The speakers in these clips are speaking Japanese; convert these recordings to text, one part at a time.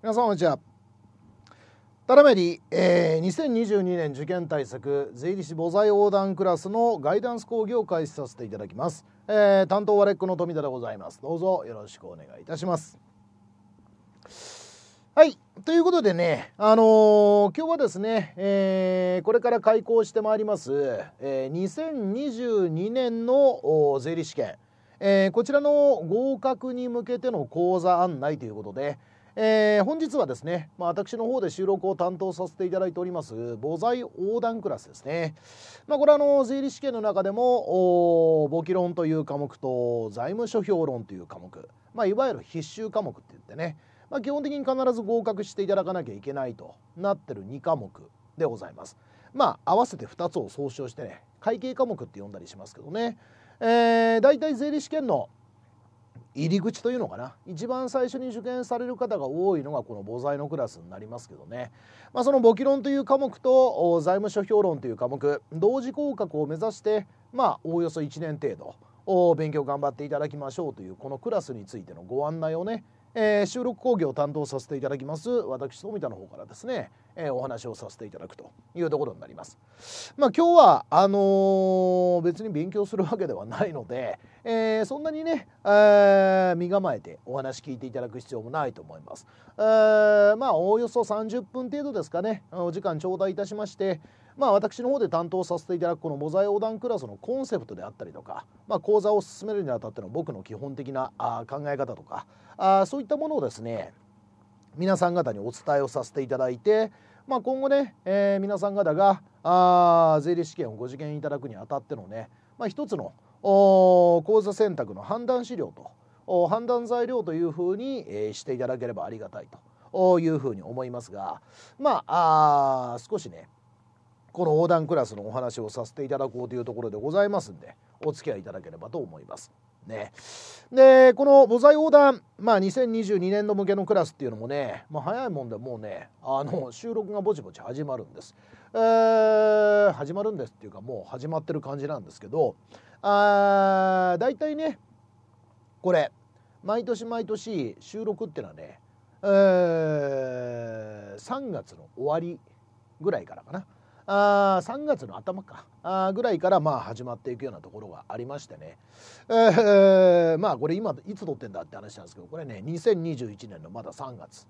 皆さんこんにちはただめり、えー、2022年受験対策税理士母財横断クラスのガイダンス講義を開始させていただきます、えー、担当はレックの富田でございますどうぞよろしくお願いいたしますはいということでね、あのー、今日はですね、えー、これから開講してまいります、えー、2022年の税理士試験、えー、こちらの合格に向けての講座案内ということで、えー、本日はですね、まあ、私の方で収録を担当させていただいております母材横断クラスですね、まあ、これあの税理試験の中でも簿記論という科目と財務諸表論という科目、まあ、いわゆる必修科目って言ってね、まあ、基本的に必ず合格していただかなきゃいけないとなってる2科目でございますまあ合わせて2つを総称してね会計科目って呼んだりしますけどね、えー、大体税理試験の入り口というのかな一番最初に受験される方が多いのがこの母材のクラスになりますけどね、まあ、その簿記論という科目と財務諸表論という科目同時合格を目指してまあおおよそ1年程度勉強頑張っていただきましょうというこのクラスについてのご案内をねえー、収録講義を担当させていただきます私富田の方からですね、えー、お話をさせていただくというところになります。まあ、今日はあのー、別に勉強するわけではないので、えー、そんなにね、えー、身構えてお話聞いていただく必要もないと思います。えー、まあおおよそ30分程度ですかねお時間頂戴いたしまして、まあ、私の方で担当させていただくこのモザイ横断クラスのコンセプトであったりとか、まあ、講座を進めるにあたっての僕の基本的なあ考え方とかあそういったものをですね皆さん方にお伝えをさせていただいて、まあ、今後ね、えー、皆さん方があ税理士試験をご受験いただくにあたってのね、まあ、一つの講座選択の判断資料と判断材料というふうに、えー、していただければありがたいというふうに思いますがまああ少しねこの横断クラスのお話をさせていただこうというところでございますんでお付き合いいただければと思います。ね、でこの母材横断、まあ、2022年度向けのクラスっていうのもね、まあ、早いもんでもうねあの収録がぼちぼち始まるんです。えー、始まるんですっていうかもう始まってる感じなんですけどあ大体ねこれ毎年毎年収録っていうのはね、えー、3月の終わりぐらいからかなあ3月の頭かあぐらいからまあ始まっていくようなところがありましてね、えー、まあこれ今いつ撮ってんだって話なんですけどこれね2021年のまだ3月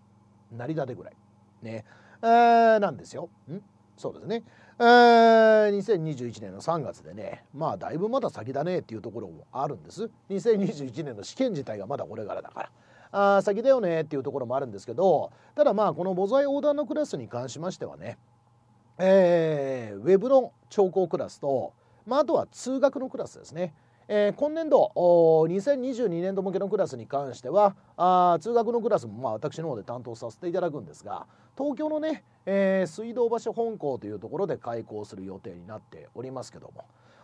成り立てぐらいね、えー、なんですよ。んそうですね、えー、2021年の3月でねまあだいぶまだ先だねっていうところもあるんです2021年の試験自体がまだこれからだからあ先だよねっていうところもあるんですけどただまあこの母材横断のクラスに関しましてはね、えー、ウェブの聴講クラスと、まあ、あとは通学のクラスですねえー、今年度2022年度向けのクラスに関してはあ通学のクラスも、まあ、私の方で担当させていただくんですが東京のね、えー、水道橋本校というところで開校する予定になっておりますけど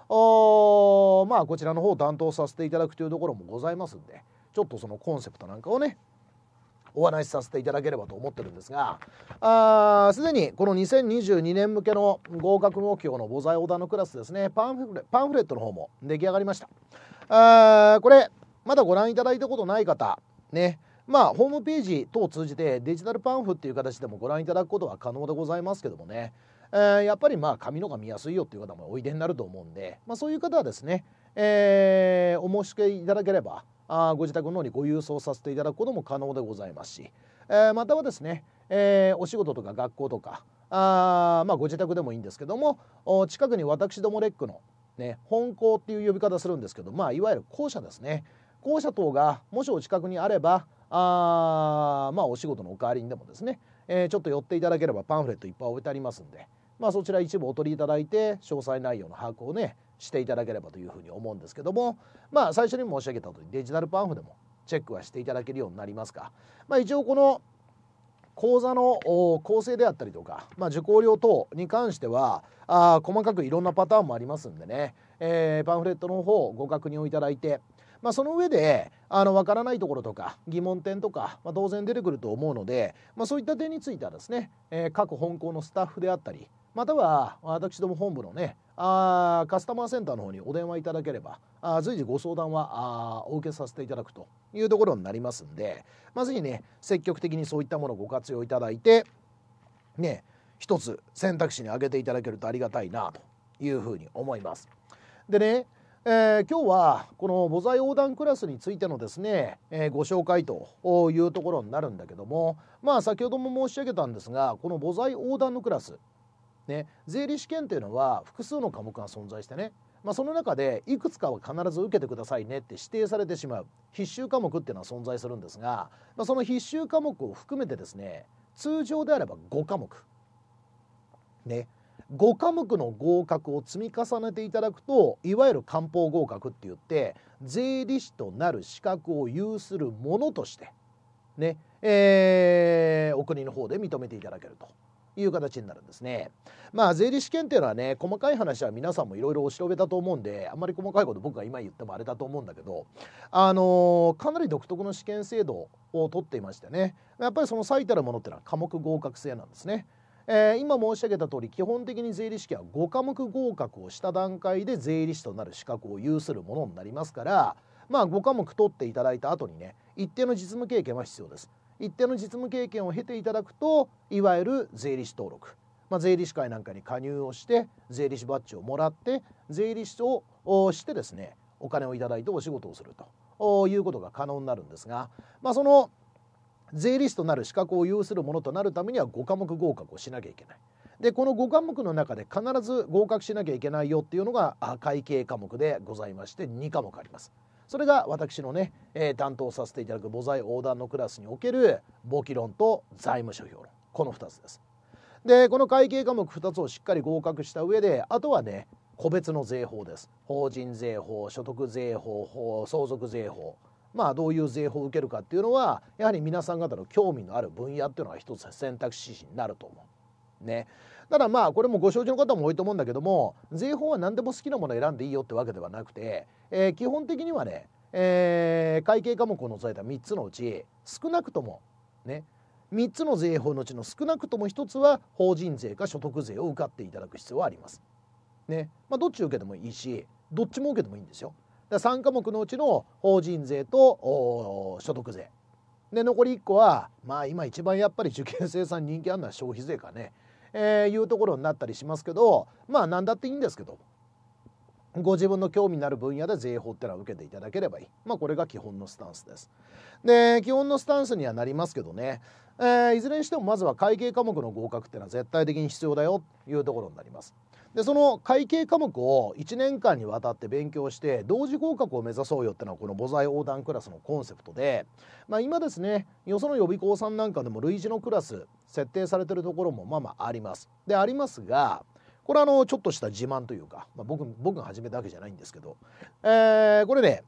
もおまあこちらの方を担当させていただくというところもございますんでちょっとそのコンセプトなんかをねお話しさせていただければと思ってるんですがすでにこの2022年向けの合格目標の母材オーダーのクラスですねパンフレパンフレットの方も出来上がりましたこれまだご覧いただいたことない方ねまあ、ホームページ等を通じてデジタルパンフっていう形でもご覧いただくことは可能でございますけどもね、えー、やっぱりまあ紙のが見やすいよっていう方もおいでになると思うんで、まあ、そういう方はですね、えー、お申し付けいただければあご自宅の方にご郵送させていただくことも可能でございますし、えー、またはですね、えー、お仕事とか学校とかあまあご自宅でもいいんですけども近くに私どもレックの、ね、本校っていう呼び方するんですけど、まあ、いわゆる校舎ですね校舎等がもしお近くにあればあまあお仕事のお代わりにでもですね、えー、ちょっと寄っていただければパンフレットいっぱい置いてありますんで、まあ、そちら一部お取りいただいて詳細内容の把握をね、していただければというふうに思うんですけどもまあ最初に申し上げた通りデジタルパンフでもチェックはしていただけるようになりますが、まあ、一応この講座の構成であったりとか、まあ、受講料等に関してはあ細かくいろんなパターンもありますんでね、えー、パンフレットの方をご確認をいただいて、まあ、その上であの分からないところとか疑問点とか、まあ、当然出てくると思うので、まあ、そういった点についてはですね、えー、各本校のスタッフであったりまたは私ども本部のねあカスタマーセンターの方にお電話いただければあ随時ご相談はあお受けさせていただくというところになりますんで、まあ、ぜひね積極的にそういったものをご活用いただいてね一つ選択肢に挙げていただけるとありがたいなというふうに思います。でねえー、今日はこの母材横断クラスについてのですね、えー、ご紹介というところになるんだけどもまあ先ほども申し上げたんですがこの母材横断のクラスね、税理士試験っていうのは複数の科目が存在してね、まあ、その中でいくつかは必ず受けてくださいねって指定されてしまう必修科目っていうのは存在するんですが、まあ、その必修科目を含めてですね通常であれば5科目ね5科目の合格を積み重ねていただくといわゆる漢方合格って言って税理士となる資格を有するものとしてねえー、お国の方で認めていただけるという形になるんですね。まあ税理士検定のはね細かい話は皆さんもいろいろお調べたと思うんであんまり細かいこと僕が今言ってもあれだと思うんだけどあのー、かなり独特の試験制度をとっていましてねやっぱりその最たるものっていうのは科目合格制なんですね。えー、今申し上げた通り基本的に税理士は5科目合格をした段階で税理士となる資格を有するものになりますからまあ5科目取っていただいた後にね一定の実務経験は必要です。一定の実務経験を経ていただくといわゆる税理士登録、まあ、税理士会なんかに加入をして税理士バッジをもらって税理士をしてですねお金をいただいてお仕事をするということが可能になるんですが、まあ、その税理士となる資格を有するものとなるためには5科目合格をしなきゃいけない。でこの5科目の中で必ず合格しなきゃいけないよっていうのが会計科目でございまして2科目あります。それが私のね、えー、担当させていただく母材横断のクラスにおける簿記論と財務諸表論この2つです。でこの会計科目2つをしっかり合格した上であとはね個別の税法です法人税法所得税法相続税法まあどういう税法を受けるかっていうのはやはり皆さん方の興味のある分野っていうのが一つ選択肢になると思う。ね、ただまあこれもご承知の方も多いと思うんだけども税法は何でも好きなもの選んでいいよってわけではなくて、えー、基本的にはね、えー、会計科目を除いた3つのうち少なくともね3つの税法のうちの少なくとも1つは法人税か所得税を受かっていただく必要はあります。ねまあ、どっち受けてもいいしどっちも受けてもいいんですよ。だ3科目のうちの法人税と所得税で残り1個はまあ今一番やっぱり受験生さん人気あるのは消費税かねえいうところになったりしますけどまあ何だっていいんですけどご自分の興味のある分野で税法ってのは受けていただければいい。まあこれが基本のスタンスです。で、基本のスタンスにはなりますけどね、えー、いずれにしてもまずは会計科目の合格っていうのは絶対的に必要だよというところになります。でその会計科目を1年間にわたって勉強して同時合格を目指そうよってのはこの母材横断クラスのコンセプトで、まあ、今ですねよその予備校さんなんかでも類似のクラス設定されてるところもまあまああります。でありますがこれあのちょっとした自慢というか、まあ僕、僕僕が始めたわけじゃないんですけど、えー、これね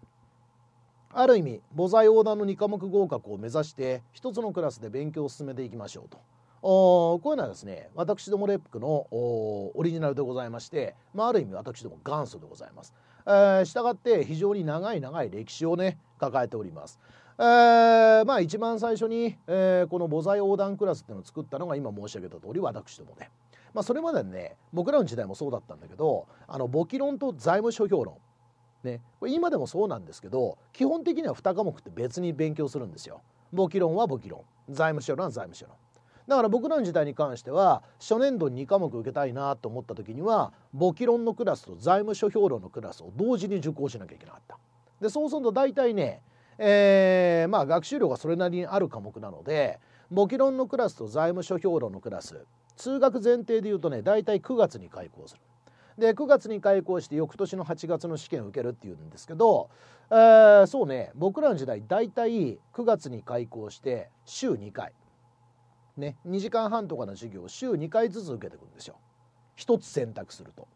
ある意味母材横断の2科目合格を目指して1つのクラスで勉強を進めていきましょうと。こういうのはですね私どもレックのオリジナルでございまして、まあ、ある意味私ども元祖でございます。えー、したがって非常に長い長い歴史をね抱えております。えー、まあ一番最初に、えー、この母材横断クラスっていうのを作ったのが今申し上げた通り私どもね。まあ、それまでね僕らの時代もそうだったんだけどあの簿記論と財務諸表論、ね、これ今でもそうなんですけど基本的には2科目って別に勉強するんですよ。簿記論は簿記論財務諸論は財務諸論。だから僕らの時代に関しては初年度に2科目受けたいなと思った時には簿記論のクラスと財務諸表論のクラスを同時に受講しなきゃいけなかった。でそうすると大体ね、えー、まあ学習量がそれなりにある科目なので簿記論のクラスと財務諸表論のクラス通学前提で言うとね大体9月に開校する。で9月に開校して翌年の8月の試験を受けるっていうんですけど、えー、そうね僕らの時代大体9月に開校して週2回ね、2時間半とかの授業を週2回ずつ受けてくくんですよ。1つ選択すると。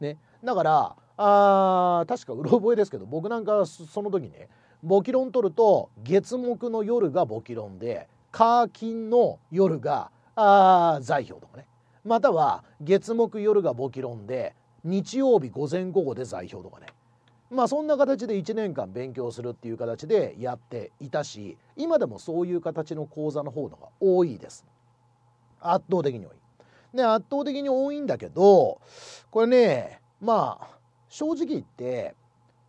ね、だからあ確かうろ覚えですけど僕なんかその時ね簿記論取ると月木の夜が簿記論で火金の夜があ財表とかねまたは月木夜が簿記論で日曜日午前午後で財表とかねまあそんな形で1年間勉強するっていう形でやっていたし今でもそういう形の講座の方のが多いです圧倒的に多いで圧倒的に多いんだけどこれねまあ正直言って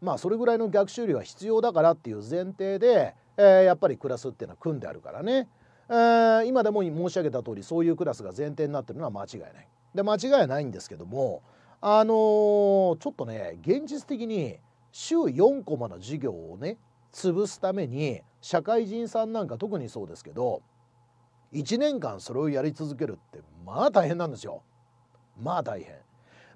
まあそれぐらいの学習量は必要だからっていう前提で、えー、やっぱりクラスっていうのは組んであるからね、えー、今でも申し上げた通りそういうクラスが前提になってるのは間違いない。で間違いないんですけどもあのー、ちょっとね現実的に週4コマの授業をね潰すために社会人さんなんか特にそうですけど1年間それをやり続けるってまあ大変なんですよ。まあ大変。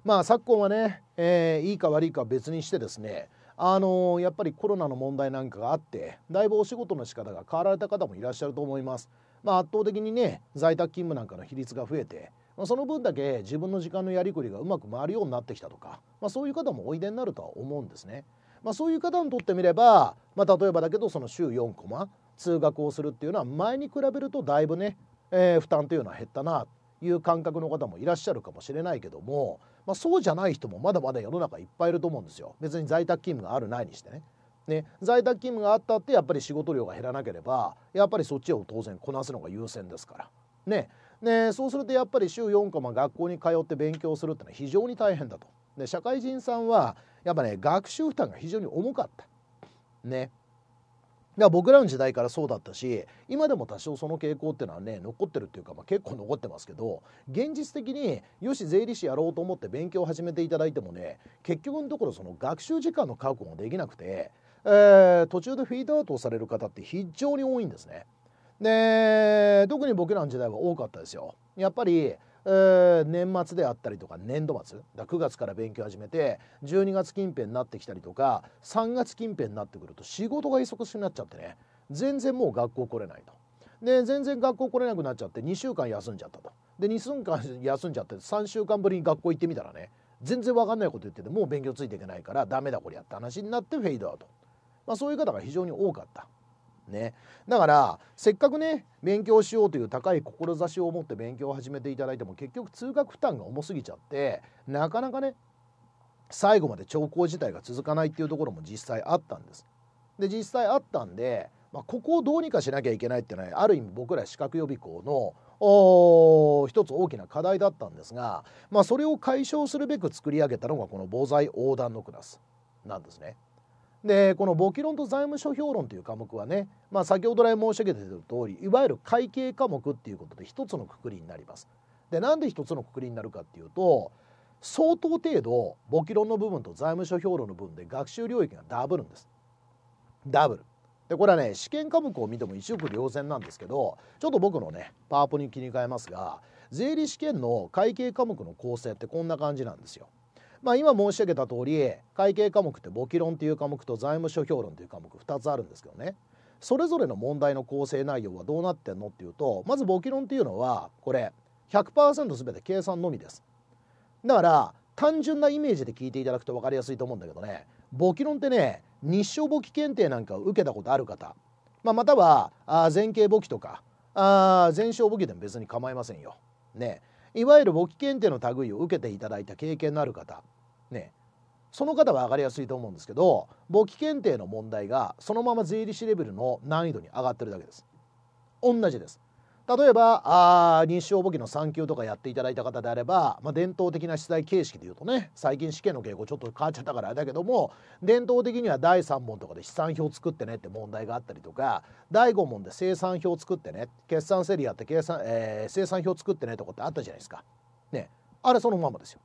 まあ昨今はね、えー、いいか悪いか別にしてですねあのー、やっぱりコロナの問題なんかがあってだいぶお仕事の仕方が変わられた方もいらっしゃると思います。まあ、圧倒的にね在宅勤務なんかの比率が増えてまあ、その分だけ自分の時間のやりくりがうまく回るようになってきたとか、まあ、そういう方もおいでになるとは思うんですね。まあ、そういう方にとってみれば、まあ、例えばだけどその週4コマ通学をするっていうのは前に比べるとだいぶね、えー、負担というのは減ったなという感覚の方もいらっしゃるかもしれないけども、まあ、そうじゃない人もまだまだ世の中いっぱいいると思うんですよ別に在宅勤務があるないにしてね。ね、在宅勤務があったってやっぱり仕事量が減らなければやっぱりそっちを当然こなすのが優先ですから。ね、でそうするとやっぱり週4コマ学校に通って勉強するってのは非常に大変だとで社会人さんはやっぱね学習負担が非常に重かったねだら僕らの時代からそうだったし今でも多少その傾向っていうのはね残ってるっていうか、まあ、結構残ってますけど現実的によし税理士やろうと思って勉強を始めていただいてもね結局のところその学習時間の確保もできなくて、えー、途中でフィードアウトをされる方って非常に多いんですね。で特に僕らの時代は多かったですよ。やっぱりえー、年末であったりとか年度末だ9月から勉強始めて12月近辺になってきたりとか3月近辺になってくると仕事が忙しくなっちゃってね全然もう学校来れないと。で全然学校来れなくなっちゃって2週間休んじゃったと。で2週間休んじゃって3週間ぶりに学校行ってみたらね全然分かんないこと言っててもう勉強ついていけないからダメだこりゃって話になってフェードアウト。まあ、そういう方が非常に多かった。ね。だから、せっかくね、勉強しようという高い志を持って勉強を始めていただいても、結局通学負担が重すぎちゃって、なかなかね、最後まで兆候自体が続かないっていうところも実際あったんです。で、実際あったんで、まあ、ここをどうにかしなきゃいけないっていうのは、ある意味僕ら資格予備校の一つ大きな課題だったんですが、まあ、それを解消するべく作り上げたのがこの防災横断のクラスなんですね。でこの簿記論と財務諸表論という科目はね、まあ、先ほど来申し上げている通りいわゆる会計科目っていうことで一つのくくりになります。でなんで一つのくくりになるかっていうと相当程度簿記論の部分と財務諸表論の部分で学習領域がダブるんです。ダブル。でこれはね試験科目を見ても一億瞭然なんですけどちょっと僕のねパワポに切り替えますが税理試験の会計科目の構成ってこんな感じなんですよ。まあ、今申し上げた通り会計科目って簿記論という科目と財務諸表論という科目2つあるんですけどねそれぞれの問題の構成内容はどうなってんのっていうとまず簿記論っていうのはこれ100%全て計算のみですだから単純なイメージで聞いていただくと分かりやすいと思うんだけどね簿記論ってね日照簿記検定なんかを受けたことある方、まあ、またはあ前傾簿記とかあ前簿記でも別に構いませんよ。ねいわゆる簿記検定の類を受けていただいた経験のある方ねその方は上かりやすいと思うんですけど簿記検定の問題がそのまま税理士レベルの難易度に上がってるだけです。同じです。例えばあ認証簿記の3級とかやっていただいた方であれば、まあ、伝統的な出題形式でいうとね最近試験の傾向ちょっと変わっちゃったからあれだけども伝統的には第3問とかで試算表作ってねって問題があったりとか第5問で生産表作ってね決算セリアって計算、えー、生産表作ってねとかってあったじゃないですか。ねあれそのままですよ。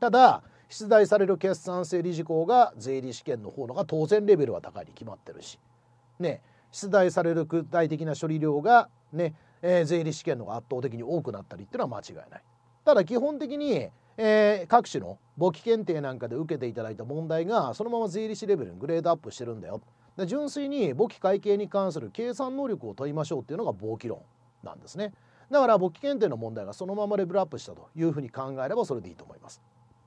ただ出題される決算整理事項が税理試験の方のが当然レベルは高いに決まってるし、ね、出題される具体的な処理量がねえー、税理士試験の方が圧倒的に多くなったりっていうのは間違いない。ただ基本的に、えー、各種の簿記検定なんかで受けていただいた問題がそのまま税理士レベルにグレードアップしてるんだよ。で純粋に簿記会計に関する計算能力を問いましょうっていうのが簿記論なんですね。だから簿記検定の問題がそのままレベルアップしたというふうに考えればそれでいいと思います。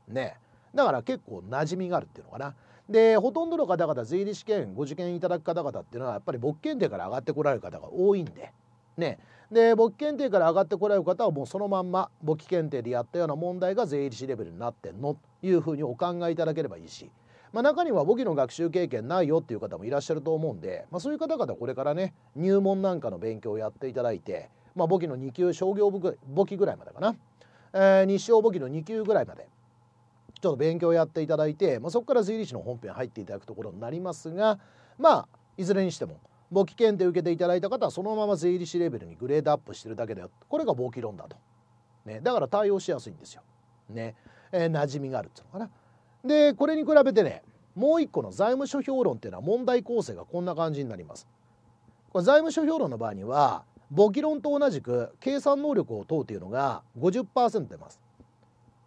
ねだから結構馴染みがあるっていうのかな。でほとんどの方々税理試験ご受験いただく方々っていうのはやっぱり簿記検定から上がってこられる方が多いんでねで簿記検定から上がってこられる方はもうそのまんま簿記検定でやったような問題が税理士レベルになってんのというふうにお考えいただければいいし。まあ、中には簿記の学習経験ないよっていう方もいらっしゃると思うんで、まあ、そういう方々これからね入門なんかの勉強をやっていただいて、まあ、簿記の2級商業簿記ぐらいまでかな、えー、日照簿記の2級ぐらいまでちょっと勉強をやっていただいて、まあ、そこから税理士の本編入っていただくところになりますがまあいずれにしても簿記検定受けていただいた方はそのまま税理士レベルにグレードアップしてるだけだよこれが簿記論だと、ね、だから対応しやすいんですよ。ね、えー、馴染みがあるっていうのかな。でこれに比べてねもう一個の財務諸表論っていうのは問題構成がこんな感じになります。これ財務諸表論の場合には簿記論と同じく計算能力を問うというのが50%出ます。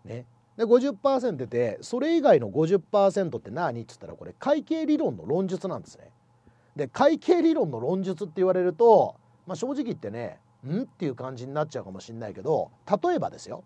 ね、で50%出てそれ以外の50%って何って言ったらこれ会計理論の論述なんですね。で会計理論の論述って言われると、まあ、正直言ってねんっていう感じになっちゃうかもしんないけど例えばですよ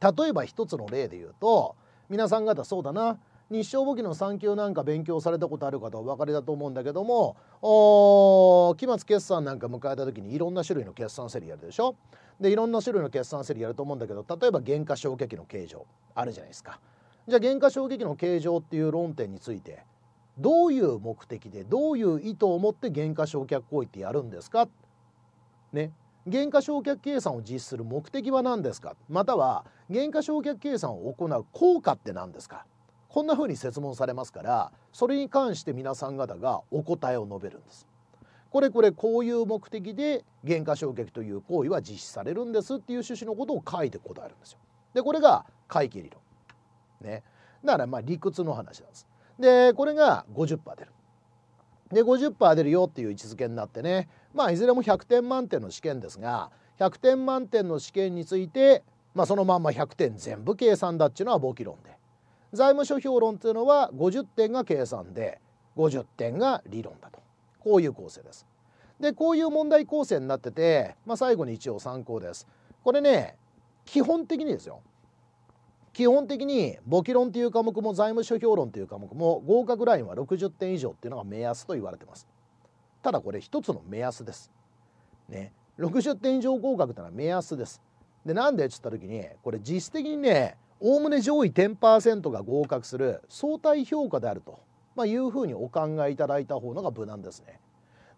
例えば一つの例で言うと皆さん方そうだな日照簿記の3級なんか勉強されたことある方お分かりだと思うんだけどもお期末決算なんか迎えた時にいろんな種類の決算セリやるでしょでいろんな種類の決算セリやると思うんだけど例えば原価償却の形状あるじゃないですかじゃあ原価償却の形状っていう論点についてどういう目的でどういう意図を持って減価償却行為ってやるんですかね減価償却計算を実施する目的は何ですかまたは減価償却計算を行う効果って何ですかこんなふうに設問されますからそれに関して皆さん方がお答えを述べるんです。これこれこういう目的で減価償却という行為は実施されるんですっていう趣旨のことを書いて答えるんですよ。でこれが会計理論。ね、だからまあ理屈の話なんです。でこれが50%出るで50%出るよっていう位置づけになってねまあいずれも100点満点の試験ですが100点満点の試験について、まあ、そのまんま100点全部計算だっちゅうのは簿記論で財務諸表論っていうのは50点が計算で50点が理論だとこういう構成です。でこういう問題構成になってて、まあ、最後に一応参考です。これね基本的にですよ基本的に簿記論という科目も財務諸表論という科目も合格ラインは60点以上っていうのが目安と言われてますただこれ一つの目安ですね60点以上合格っいうのは目安ですでなんでっつった時にこれ実質的にねおおむね上位10%が合格する相対評価であると、まあ、いうふうにお考えいただいた方のが無難ですね。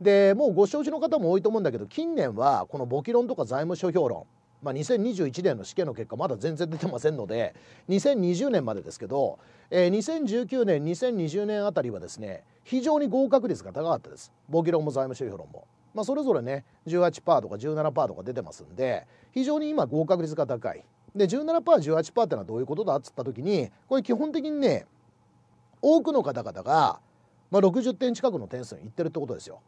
でもうご承知の方も多いと思うんだけど近年はこの簿記論とか財務諸表論まあ、2021年の試験の結果まだ全然出てませんので2020年までですけど、えー、2019年2020年あたりはですね非常に合格率が高かったです簿記論も財務諸表論も。まあ、それぞれね18%とか17%とか出てますんで非常に今合格率が高いで 17%18% ってのはどういうことだっつった時にこれ基本的にね多くの方々が、まあ、60点近くの点数にいってるってことですよ。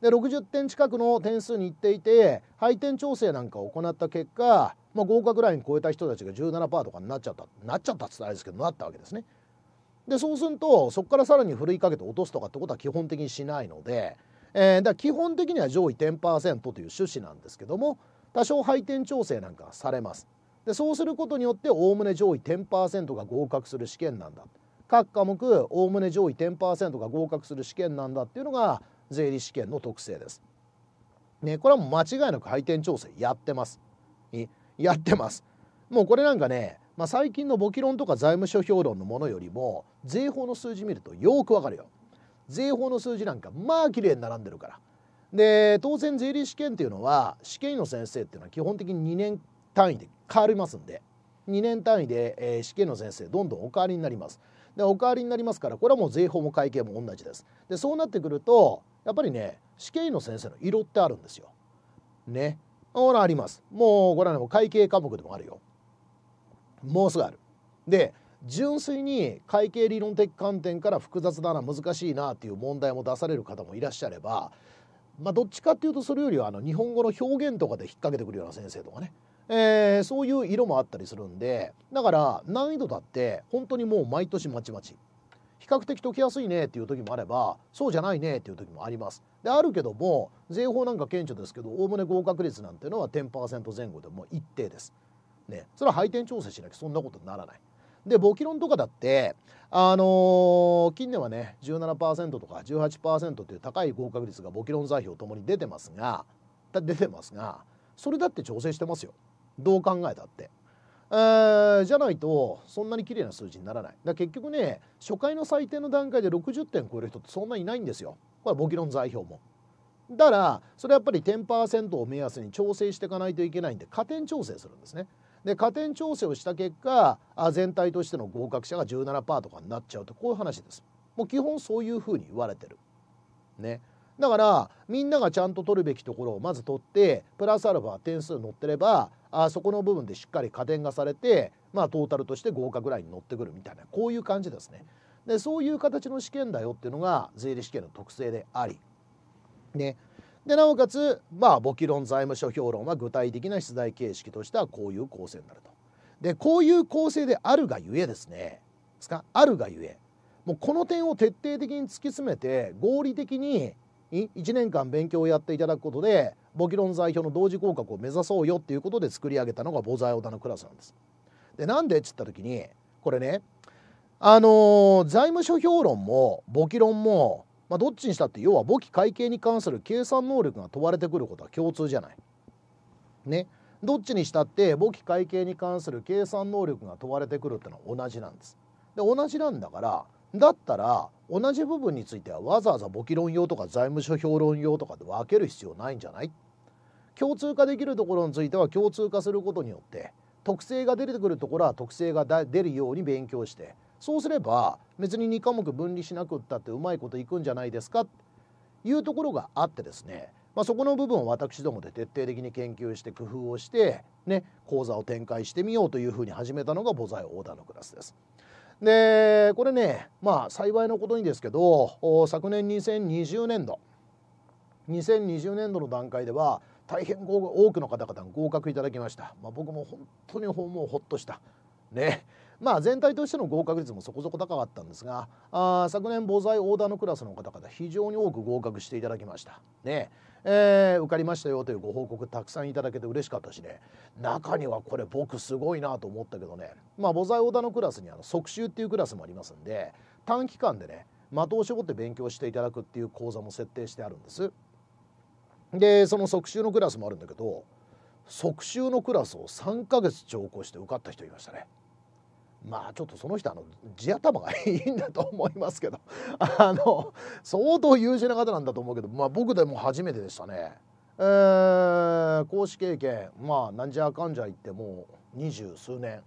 で60点近くの点数にいっていて配点調整なんかを行った結果、まあ、合格ライン超えた人たちが17%とかになっちゃったなっちゃったっつったらあれですけどなったわけですね。でそうするとそこからさらにふるいかけて落とすとかってことは基本的にしないので、えー、だ基本的には上位10%という趣旨なんですけども多少配点調整なんかされます。でそうすることによっておおむね上位10%が合格する試験なんだ各科目おおむね上位10%が合格する試験なんだっていうのが税理士試験の特性です。ね、これはもう間違いなく配点調整やってます。やってます。もうこれなんかね、まあ、最近の簿記論とか財務諸表論のものよりも税法の数字見るとよくわかるよ。税法の数字なんかまあ綺麗に並んでるから。で当然税理士試験っていうのは試験員の先生っていうのは基本的に2年単位で変わりますんで2年単位で、えー、試験の先生どんどんお変わりになります。でお変わりになりますからこれはもう税法も会計も同じです。でそうなってくるとやっぱりね死刑の先生の色ってあるんですよ。ね。ほらあります。もうこれはね会計科目でもあるよ。もうすぐある。で純粋に会計理論的観点から複雑だな難しいなっていう問題も出される方もいらっしゃれば、まあ、どっちかっていうとそれよりはあの日本語の表現とかで引っ掛けてくるような先生とかね、えー、そういう色もあったりするんでだから難易度だって本当にもう毎年まちまち。比較的解きやすいねっていう時もあればそうじゃないねっていう時もあります。であるけども税法なんか顕著ですけどおおむね合格率なんていうのは10%前後でも一定です。ね、それは配点調整しなきゃそんなことにならない。で簿記論とかだってあのー、近年はね17%とか18%という高い合格率が簿記論座標ともに出てますが出てますがそれだって調整してますよどう考えたって。えー、じゃないとそんなに綺麗な数字にならないだ結局ね初回の最低の段階で60点超える人ってそんなにいないんですよこれボキロン座標もだからそれやっぱり10%を目安に調整していかないといけないんで加点調整するんですねで加点調整をした結果あ全体としての合格者が17%とかになっちゃうとこういう話ですもう基本そういうふうに言われてるねだからみんながちゃんと取るべきところをまず取ってプラスアルファ点数乗ってればあそこの部分でしっかり加点がされて、まあ、トータルとして合格ラインに乗ってくるみたいなこういう感じですね。でそういう形の試験だよっていうのが税理試験の特性であり、ね、でなおかつ、まあ、簿記論財務諸表論は具体的な出題形式としてはこういう構成になると。でこういう構成であるがゆえですねですかあるがゆえもうこの点を徹底的に突き詰めて合理的に1年間勉強をやっていただくことで簿記論代表の同時合格を目指そうよっていうことで作り上げたのが母材イオダのクラスなんです。でなんでっつった時にこれねあのー、財務諸評論も簿記論も、まあ、どっちにしたって要は簿記会計に関する計算能力が問われてくることは共通じゃない。ね。どっちにしたって簿記会計に関する計算能力が問われてくるってのは同じなんです。で同じなんだからだったら同じ部分についてはわざわざ簿記論用とか財務諸表論用とかで分ける必要ないんじゃない共通化できるところについては共通化することによって特性が出てくるところは特性が出るように勉強してそうすれば別に2科目分離しなくったってうまいこといくんじゃないですかというところがあってですね、まあ、そこの部分を私どもで徹底的に研究して工夫をして、ね、講座を展開してみようというふうに始めたのが母材オーダーのクラスです。でこれねまあ幸いのことにですけど昨年2020年度2020年度の段階では大変多くの方々に合格いただきました、まあ、僕も本当にもうほっとしたねまあ、全体としての合格率もそこそこ高かったんですがあ昨年防災オーダーのクラスの方々非常に多く合格していただきました。ねえー、受かりましたよというご報告たくさんいただけて嬉しかったしね中にはこれ僕すごいなと思ったけどね、まあ、母材オーダーのクラスにあの即習っていうクラスもありますんで短期間でね的を絞って勉強していただくっていう講座も設定してあるんです。でその即習のクラスもあるんだけど即習のクラスを3ヶ月聴講して受かった人いましたね。まあちょっとその人あの地頭がいいんだと思いますけどあの相当優秀な方なんだと思うけど、まあ、僕でも初めてでしたね。えー、講師経験まあなんじゃかんじゃ言ってもう二十数年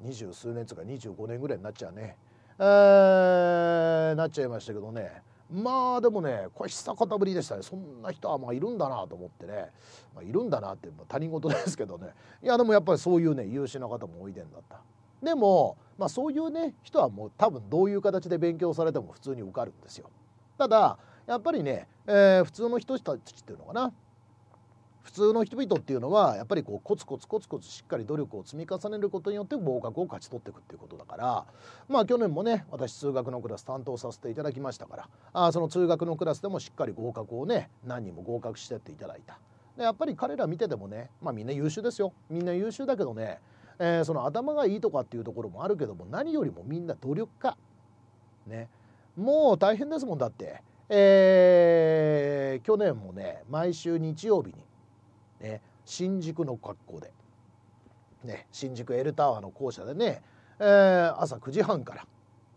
二十数年つうか十五年ぐらいになっちゃうね、えー、なっちゃいましたけどねまあでもねこれ久方ぶりでしたねそんな人はまあいるんだなと思ってね、まあ、いるんだなって他人事ですけどねいやでもやっぱりそういうね優秀な方もおいでんだった。でも、まあ、そういうね人はもう多分どういう形で勉強されても普通に受かるんですよ。ただやっぱりね、えー、普通の人たちっていうのかな普通の人々っていうのはやっぱりこうコツコツコツコツしっかり努力を積み重ねることによって合格を勝ち取っていくっていうことだからまあ去年もね私数学のクラス担当させていただきましたからあその通学のクラスでもしっかり合格をね何人も合格してっていただいた。でやっぱり彼ら見ててもねまあみんな優秀ですよみんな優秀だけどねえー、その頭がいいとかっていうところもあるけども何よりもみんな努力家ねもう大変ですもんだって、えー、去年もね毎週日曜日に、ね、新宿の格好で、ね、新宿エルタワーの校舎でね、えー、朝9時半から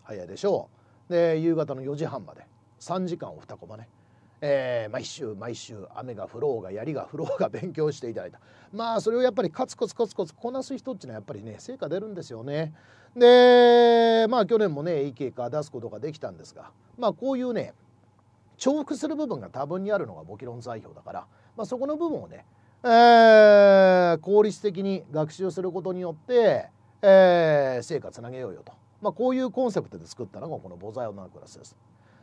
早いでしょうで夕方の4時半まで3時間を2コマねえー、毎週毎週雨が降ろうが槍が降ろうが勉強していただいたまあそれをやっぱりカツコツコツコツこなす人っていうのはやっぱりね成果出るんですよねでまあ去年もねいい結果出すことができたんですがまあこういうね重複する部分が多分にあるのが簿記論材料だから、まあ、そこの部分をね、えー、効率的に学習することによって、えー、成果つなげようよと、まあ、こういうコンセプトで作ったのがこのボザイオナクラスです。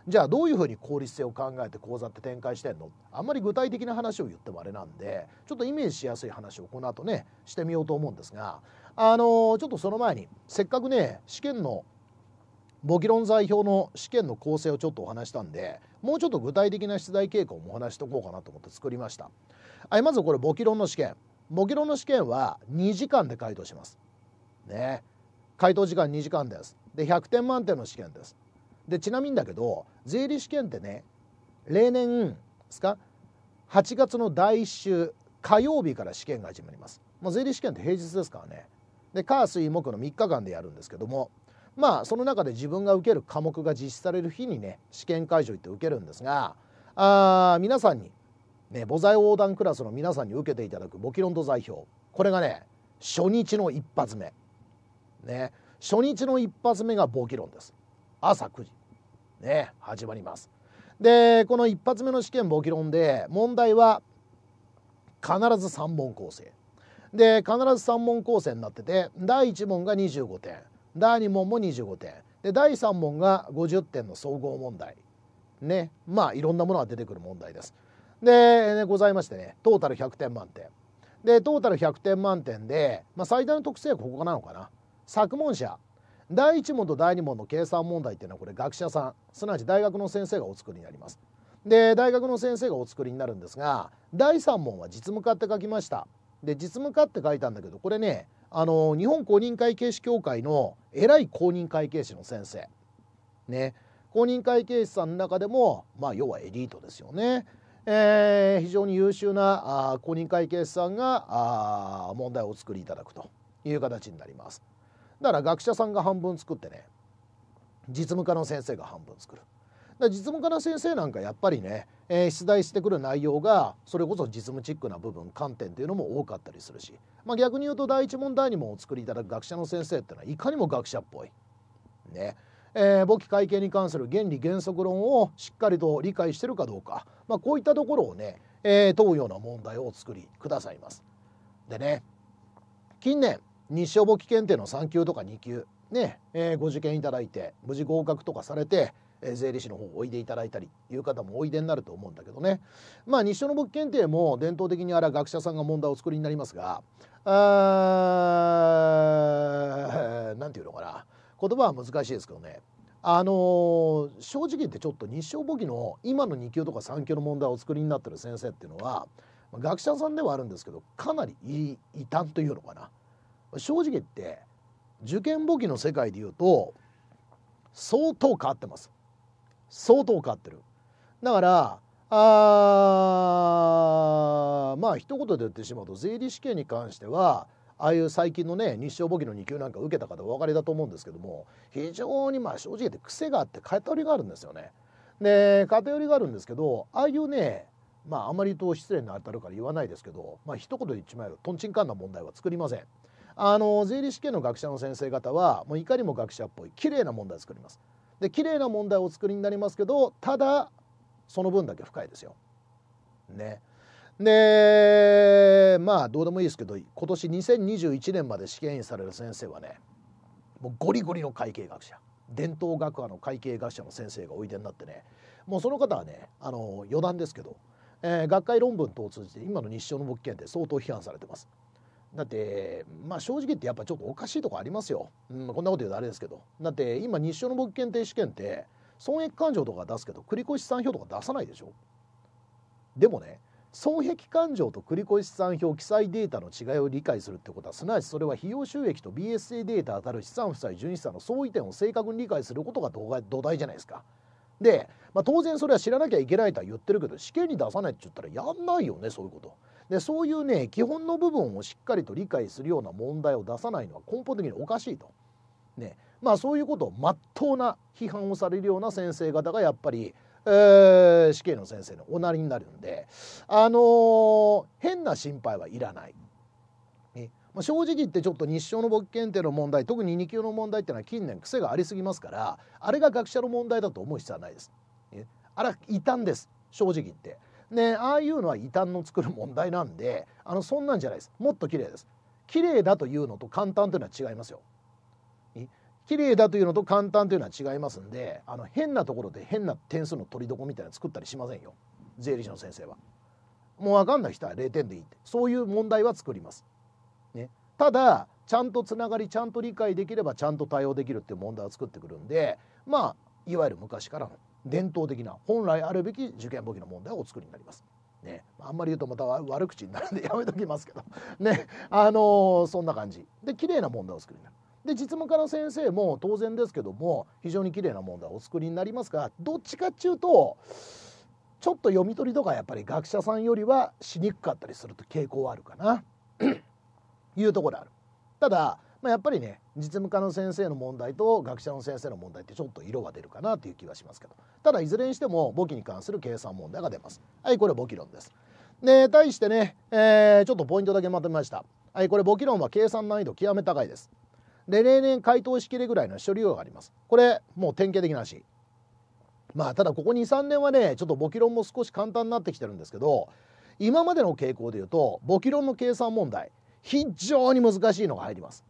じゃあどういうふうに効率性を考えて講座って展開してんのあんまり具体的な話を言ってもあれなんでちょっとイメージしやすい話をこの後ねしてみようと思うんですがあのー、ちょっとその前にせっかくね試験の簿記論在表の試験の構成をちょっとお話したんでもうちょっと具体的な出題傾向もお話しとこうかなと思って作りました。はい、まずこれ簿記論の試験簿記論の試験は2時間で回答します。ね、回答時間2時間です。で100点満点の試験です。でちなみにだけど税理士試験ってね例年ですか8月の第1週火曜日から試験が始まりますま税理士試験って平日ですからねで火水木の3日間でやるんですけどもまあその中で自分が受ける科目が実施される日にね試験会場行って受けるんですがあ皆さんにね母材横断クラスの皆さんに受けていただく簿記論と代表これがね初日の一発目ね初日の一発目が簿記論です朝9時ね始まりますでこの一発目の試験簿記論で問題は必ず3問構成で必ず3問構成になってて第1問が25点第2問も25点で第3問が50点の総合問題ねまあいろんなものが出てくる問題ですで、ね、ございましてねトータル100点満点でトータル100点満点で、まあ、最大の特性はここなのかな作問者第1問と第2問の計算問題っていうのはこれ学者さんすなわち大学の先生がお作りになりますで大学の先生がお作りになるんですが第3問は実務化って書きましたで実務化って書いたんだけどこれねあの日本公認会計士協会の偉い公認会計士の先生ね公認会計士さんの中でもまあ要はエリートですよねえー、非常に優秀なあ公認会計士さんがあ問題をお作りいただくという形になります。だから学者さんが半分作ってね実務家の先生が半分作るだ実務家の先生なんかやっぱりね、えー、出題してくる内容がそれこそ実務チックな部分観点というのも多かったりするし、まあ、逆に言うと第一問第二問お作りいただく学者の先生っていうのはいかにも学者っぽい。ねえー、簿記会計に関する原理原則論をしっかりと理解してるかどうか、まあ、こういったところをね、えー、問うような問題をお作りくださいます。でね近年日照簿記検定の3級とか2級ね、えー、ご受験いただいて無事合格とかされて、えー、税理士の方おいでいただいたりいう方もおいでになると思うんだけどねまあ日照の簿記検定も伝統的にあれは学者さんが問題をお作りになりますが何て言うのかな言葉は難しいですけどねあのー、正直言ってちょっと日照簿記の今の2級とか3級の問題をお作りになってる先生っていうのは学者さんではあるんですけどかなり異端というのかな正直言って受験簿記の世界で言うと相当変わってます相当変わってるだからあまあ一言で言ってしまうと税理士試験に関してはああいう最近のね日照簿記の2級なんか受けた方お分かりだと思うんですけども非常にまあ正直言って癖があって偏りがあるんですよね。で偏りがあるんですけどああいうねまああまりと失礼に当たるから言わないですけどまあ一言で言っちまえるとんちんかんな問題は作りません。あの税理士験の学者の先生方はもういかにも学者っぽい綺麗な問題を作ります。で綺麗な問題をお作りになりますけどただその分だけ深いですよ。ね。でまあどうでもいいですけど今年2021年まで試験員される先生はねもうゴリゴリの会計学者伝統学派の会計学者の先生がおいでになってねもうその方はねあの余談ですけど、えー、学会論文等を通じて今の日照の物件で相当批判されてます。だって、まあ、正直言ってやっぱちょっとおかしいとこありますよ、うん、こんなこと言うとあれですけどだって今日照の物件定試験って損益勘定とか出すけど繰越資産表とか出さないでしょでもね損益勘定と繰越資産表記載データの違いを理解するってことはすなわちそれは費用収益と BSA データ当たる資産負債純資産の相違点を正確に理解することが土台じゃないですか。で、まあ、当然それは知らなきゃいけないとは言ってるけど試験に出さないって言ったらやんないよねそういうこと。でそういうね基本の部分をしっかりと理解するような問題を出さないのは根本的におかしいと。ねまあ、そういうことをまっとうな批判をされるような先生方がやっぱり、えー、死刑の先生のおなりになるんで、あのー、変な心配はいらない。まあ、正直言ってちょっと日照の簿記検定の問題特に2級の問題っていうのは近年癖がありすぎますからあれが学者の問題だと思う必要はないです。あれは異端です正直言って。ねああいうのは異端の作る問題なんであのそんなんじゃないですもっと綺麗です綺麗だというのと簡単というのは違いますよ綺麗だというのと簡単というのは違いますんであの変なところで変な点数の取りどこみたいなの作ったりしませんよ税理士の先生はもう分かんない人は0点でいいってそういう問題は作ります、ね、ただちゃんとつながりちゃんと理解できればちゃんと対応できるっていう問題を作ってくるんでまあいわゆる昔からの伝統的な本来あるべき受験簿記の問題をお作りになります。ね、あんまり言うとまた悪口になるんで やめときますけどねあのー、そんな感じで綺麗な問題を作りになる。で実務家の先生も当然ですけども非常に綺麗な問題をお作りになりますがどっちかっていうとちょっと読み取りとかやっぱり学者さんよりはしにくかったりすると傾向はあるかな いうところある。ただ、まあ、やっぱりね実務家の先生の問題と学者の先生の問題ってちょっと色が出るかなという気はしますけどただいずれにしても簿記に関する計算問題が出ますはいこれ簿記論ですで対してね、えー、ちょっとポイントだけまとめましたはいこれ簿記論は計算難易度極め高いですで例年回答しきれぐらいの処理量がありますこれもう典型的な話まあただここ23年はねちょっと簿記論も少し簡単になってきてるんですけど今までの傾向でいうと簿記論の計算問題非常に難しいのが入ります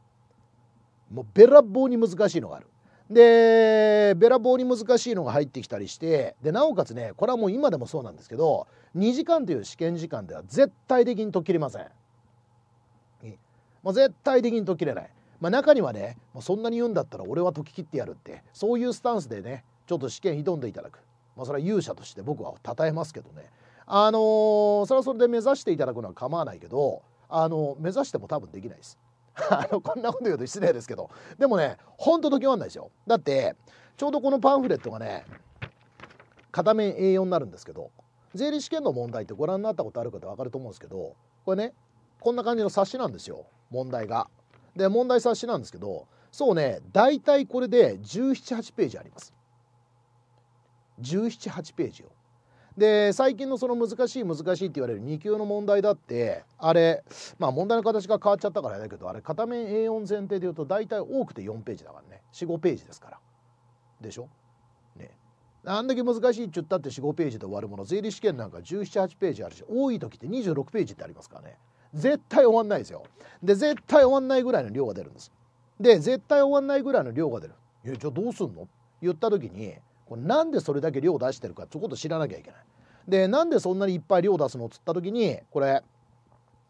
もうべらぼうに難しいのがある。でべらぼうに難しいのが入ってきたりしてでなおかつねこれはもう今でもそうなんですけど2時間という試験時間では絶対的に解きれません。もう絶対的に解きれない。まあ、中にはねもうそんなに言うんだったら俺は解ききってやるってそういうスタンスでねちょっと試験挑んでいただく、まあ、それは勇者として僕は称えますけどねあのー、それはそれで目指していただくのは構わないけど、あのー、目指しても多分できないです。あのこんなこと言うと失礼ですけどでもねほんと時わんないですよだってちょうどこのパンフレットがね片面 A4 になるんですけど税理士試験の問題ってご覧になったことある方分かると思うんですけどこれねこんな感じの冊子なんですよ問題が。で問題冊子なんですけどそうね大体これで178ページあります。178ページよで最近のその難しい難しいって言われる2級の問題だってあれまあ問題の形が変わっちゃったからだけどあれ片面 A4 前提で言うと大体多くて4ページだからね45ページですからでしょねあんだけ難しいって言ったって45ページで終わるもの税理試験なんか178ページあるし多い時って26ページってありますからね絶対終わんないですよで絶対終わんないぐらいの量が出るんですで絶対終わんないぐらいの量が出る「えじゃあどうすんの?」言った時にこれなんでそれだけ量出してるかってことを知らなきゃいけない。でなんでそんなにいっぱい量出すのっつった時にこれ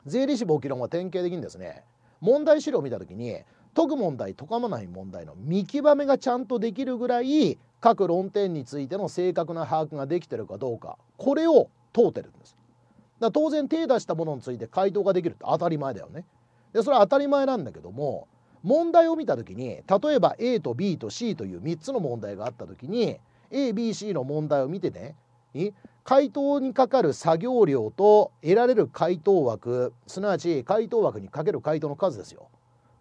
税理士簿記論は典型的にですね問題資料を見た時に解く問題解かない問題の見極めがちゃんとできるぐらい各論点についての正確な把握ができてるかどうかこれを問うてるんです。だ当然手出したものについて回答ができるって当たり前だよね。でそれは当たり前なんだけども問題を見た時に例えば A と B と C という3つの問題があった時に ABC の問題を見てね回答にかかる作業量と得られる回答枠すなわち回答枠にかける回答の数ですよ。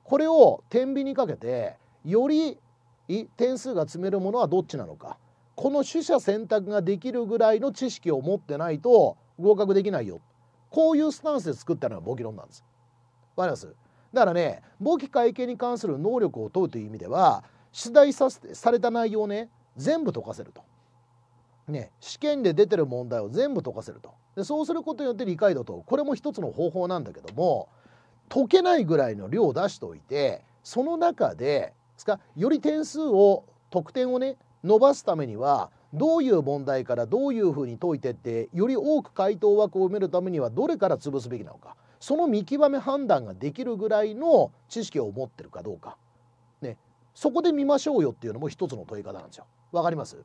これを天秤にかけてより点数が積めるものはどっちなのかこの取捨選択ができるぐらいの知識を持ってないと合格できないよこういうスタンスで作ったのが簿記論なんです。わかりますだからね簿記会計に関する能力を問うという意味では出題された内容をね全部解かせると。ね、試験で出てる問題を全部解かせるとでそうすることによって理解度とこれも一つの方法なんだけども解けないぐらいの量を出しておいてその中でですかより点数を得点をね伸ばすためにはどういう問題からどういうふうに解いてってより多く回答枠を埋めるためにはどれから潰すべきなのかその見極め判断ができるぐらいの知識を持ってるかどうか、ね、そこで見ましょうよっていうのも一つの問い方なんですよ。わかります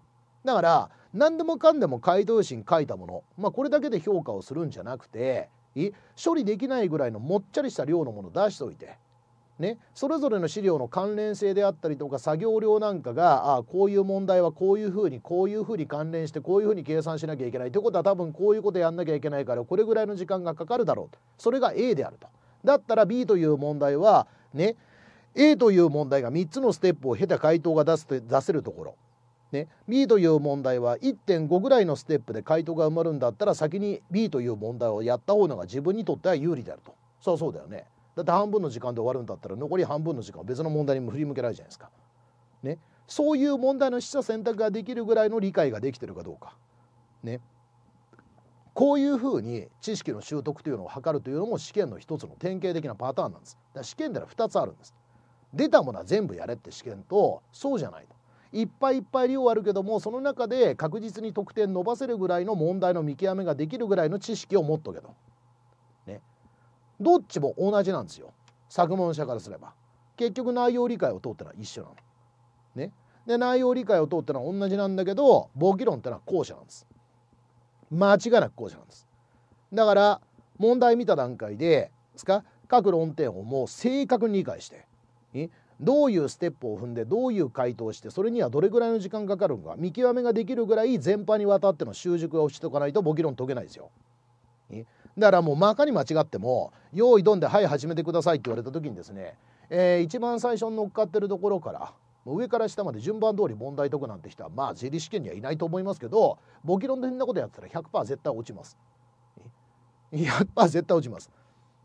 だから何でもかんでも回答心書いたもの、まあ、これだけで評価をするんじゃなくて処理できないぐらいのもっちゃりした量のもの出しておいて、ね、それぞれの資料の関連性であったりとか作業量なんかがあこういう問題はこういうふうにこういうふうに関連してこういうふうに計算しなきゃいけないということは多分こういうことやんなきゃいけないからこれぐらいの時間がかかるだろうとそれが A であると。だったら B という問題はね A という問題が3つのステップを経た回答が出せるところね、B という問題は1.5ぐらいのステップで回答が埋まるんだったら先に B という問題をやった方のが自分にとっては有利であるとそうそうだよねだって半分の時間で終わるんだったら残り半分の時間は別の問題に振り向けられるじゃないですか、ね、そういう問題の取捨選択ができるぐらいの理解ができてるかどうか、ね、こういうふうに知識の習得というのを図るというのも試験の一つの典型的なパターンなんですだから試験では2つあるんです出たものは全部やれって試験とそうじゃないといっぱいいっぱい量あるけどもその中で確実に得点伸ばせるぐらいの問題の見極めができるぐらいの知識を持っとけと。ね、どっちも同じなんですよ作文者からすれば。結局内容理解を通ってのは一緒なの。ね、で内容理解を通ってのは同じなんだけど簿記論ってのは後者なんです。間違いなく後者なんです。だから問題見た段階でですか各論点をもう正確に理解してえどういうステップを踏んでどういう回答をしてそれにはどれぐらいの時間かかるのか見極めができるぐらい全般にわたっての習熟をしておかないと簿記論解けないですよ。だからもうまかに間違っても「用意どんではい始めてください」って言われた時にですね、えー、一番最初に乗っかってるところからもう上から下まで順番通り問題解くなんて人はまあ税理試験にはいないと思いますけど簿記論で変なことやったら100%絶対落ちます。100%絶対落ちます。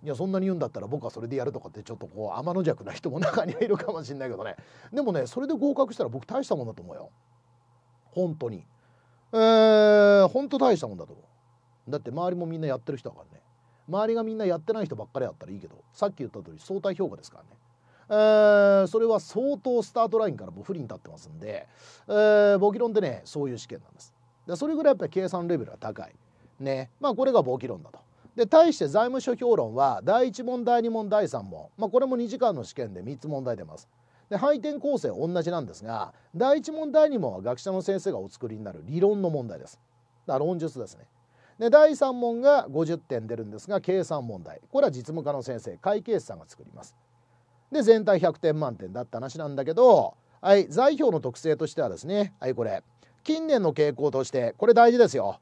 いやそんなに言うんだったら僕はそれでやるとかってちょっとこう天の弱な人も中にはいるかもしんないけどねでもねそれで合格したら僕大したもんだと思うよ本当にえー、本当大したもんだと思うだって周りもみんなやってる人だからね周りがみんなやってない人ばっかりやったらいいけどさっき言った通り相対評価ですからねえー、それは相当スタートラインからも不利に立ってますんで、えー、簿記論でねそういう試験なんですでそれぐらいやっぱり計算レベルが高いねまあこれが簿記論だとで対して財務諸評論は第1問第2問第3問、まあ、これも2時間の試験で3つ問題出ます。で配点構成同じなんですが第1問第2問は学者の先生がお作りになる理論の問題です。だから論述ですね。で第3問が50点出るんですが計算問題これは実務家の先生会計士さんが作ります。で全体100点満点だった話なんだけど、はい、財表の特性としてはですねはいこれ近年の傾向としてこれ大事ですよ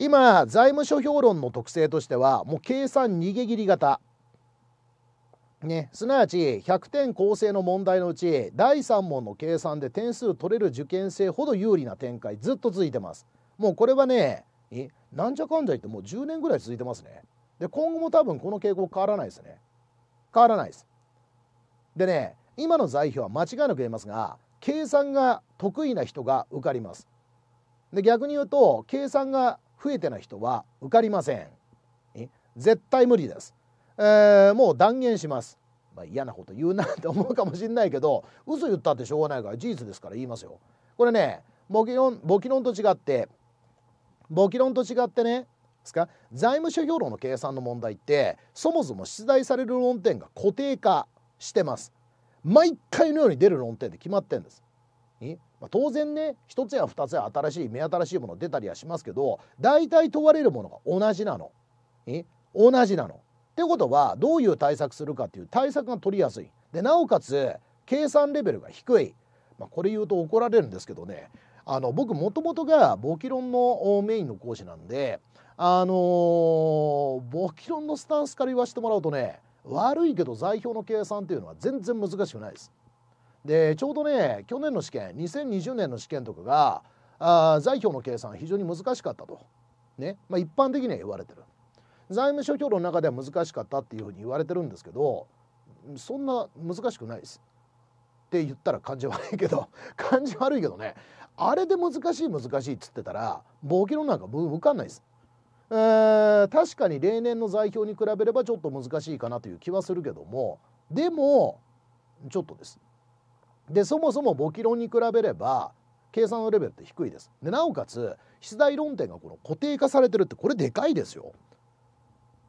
今財務諸評論の特性としてはもう計算逃げ切り型ね、すなわち100点構成の問題のうち第3問の計算で点数取れる受験生ほど有利な展開ずっと続いてますもうこれはねなんじゃかんじゃ言ってもう10年ぐらい続いてますねで今後も多分この傾向変わらないですね変わらないですでね今の財表は間違いなく言えますが計算が得意な人が受かりますで逆に言うと計算が増えてない人は受かりません絶対無理です、えー、もう断言します、まあ、嫌なこと言うなって思うかもしんないけど嘘言ったってしょうがないから事実ですから言いますよこれね簿記論簿記論と違って簿記論と違ってねですか財務諸表論の計算の問題ってそもそも出題される論点が固定化してます毎回のように出る論点で決まってんですまあ、当然ね一つや二つや新しい目新しいもの出たりはしますけど大体問われるものが同じなの。え同じなの。ってことはどういう対策するかっていう対策が取りやすい。でなおかつ計算レベルが低い。まあ、これ言うと怒られるんですけどねあの僕もともとが簿記論のメインの講師なんであのー、簿記論のスタンスから言わせてもらうとね悪いけど財表の計算っていうのは全然難しくないです。でちょうどね去年の試験2020年の試験とかがあ財票の計算非常に難しかったと、ねまあ、一般的には言われてる財務諸表の中では難しかったっていうふうに言われてるんですけどそんな難しくないですって言ったら感じ悪いけど 感じ悪いけどねあれで難しい難しいっつってたら冒険論なんか受かんないです。えー、確かに例年の財表に比べればちょっと難しいかなという気はするけどもでもちょっとですでそもそも簿記論に比べれば計算のレベルって低いです。でなおかつ出題論点がこの固定化されてるってこれでかいですよ。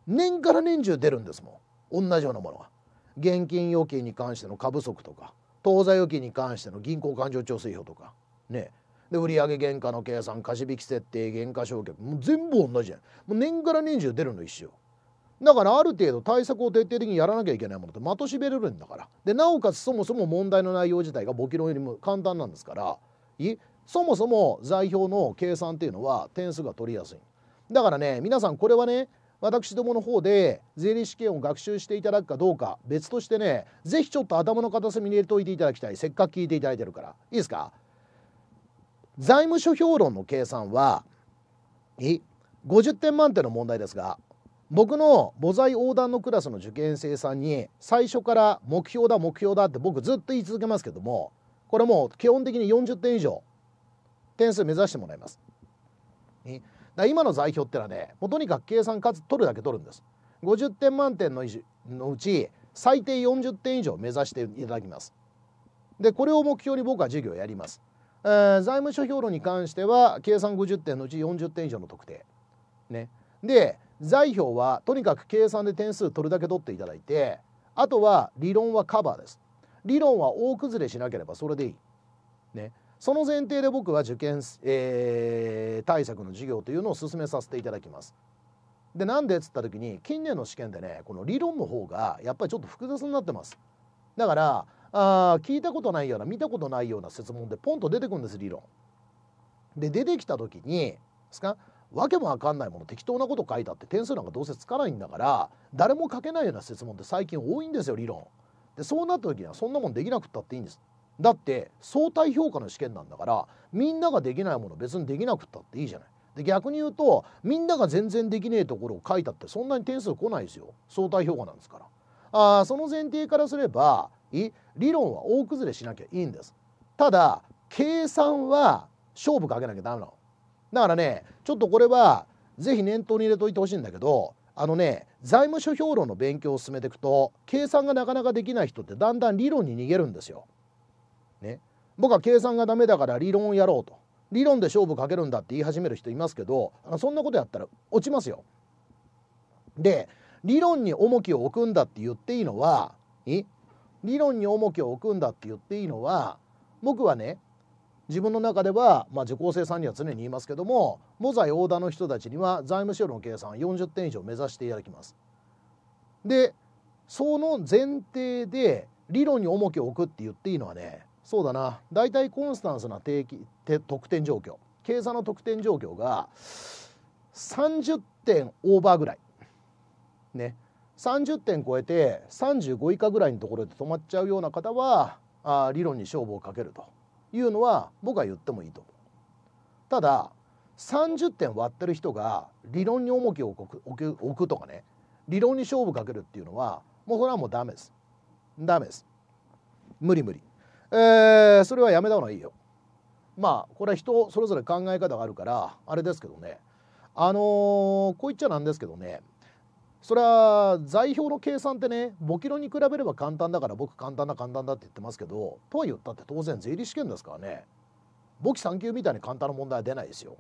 年から年中出るんですもん同じようなものが。現金預金に関しての過不足とか当座預金に関しての銀行勘定調整表とかねで売上原価の計算貸引設定原価償却もう全部同じじゃんもう年から年中出るの一緒だからある程度対策を徹底的にやらなきゃいけないものって的しべれるんだからでなおかつそもそも問題の内容自体が簿記論よりも簡単なんですからいそもそも座表の計算っていうのは点数が取りやすいだからね皆さんこれはね私どもの方で税理試験を学習していただくかどうか別としてね是非ちょっと頭の片隅に入れておいていただきたいせっかく聞いていただいてるからいいですか財務諸表論の計算は50点満点の問題ですが僕の母材横断のクラスの受験生さんに最初から目標だ目標だって僕ずっと言い続けますけどもこれもう基本的に40点以上点数目指してもらいます。だ今の在表ってのはねもうとにかく計算かつ取るだけ取るんです。50点満点ののうち最低40点以上目指していただきます。でこれを目標に僕は授業やります。えー、財務諸表論に関しては計算50点のうち40点以上の特定。ね、で財表はとにかく計算で点数取るだけ取っていただいてあとは理論はカバーです理論は大崩れしなければそれでいいねその前提で僕は受験、えー、対策の授業というのを進めさせていただきますでなんでっつった時に近年の試験でねこの理論の方がやっぱりちょっと複雑になってますだからあ聞いたことないような見たことないような説問でポンと出てくるんです理論で出てきた時にですかわけもわかんないもの適当なこと書いたって点数なんかどうせつかないんだから誰も書けないような質問って最近多いんですよ理論。でそうなった時にはそんなもんできなくったっていいんです。だって相対評価の試験なんだからみんなができないもの別にできなくったっていいじゃない。で逆に言うとみんなが全然できねえところを書いたってそんなに点数来ないですよ相対評価なんですから。あその前提からすればい理論は大崩れしなきゃいいんです。ただ計算は勝負かけなきゃダメなの。だからねちょっとこれは是非念頭に入れといてほしいんだけどあのね財務諸表論の勉強を進めていくと計算がなかなかできない人ってだんだん理論に逃げるんですよ。ね、僕は計算がダメだから理論をやろうと理論で勝負かけるんだって言い始める人いますけどそんなことやったら落ちますよ。で理論に重きを置くんだって言っていいのは理論に重きを置くんだって言っていいのは僕はね自分の中では、まあ、受講生さんには常に言いますけどもモザイオーダの人たちには財務資料の計算40点以上目指していただきます。でその前提で理論に重きを置くって言っていいのはねそうだな大体コンスタンスな定期得点状況計算の得点状況が30点オーバーぐらいね30点超えて35以下ぐらいのところで止まっちゃうような方はあ理論に勝負をかけるというのは僕は言ってもいいと思う。ただ30点割ってる人が理論に重きを置く置置くくとかね理論に勝負かけるっていうのはもうそれはもうダメです。ダメです。無理無理。えー、それはやめた方がいいよ。まあこれは人それぞれ考え方があるからあれですけどねあのー、こう言っちゃなんですけどねそれは財表の計算ってね簿記論に比べれば簡単だから僕簡単だ簡単だって言ってますけどとは言ったって当然税理士試験ですからね簿記3級みたいに簡単な問題は出ないですよ。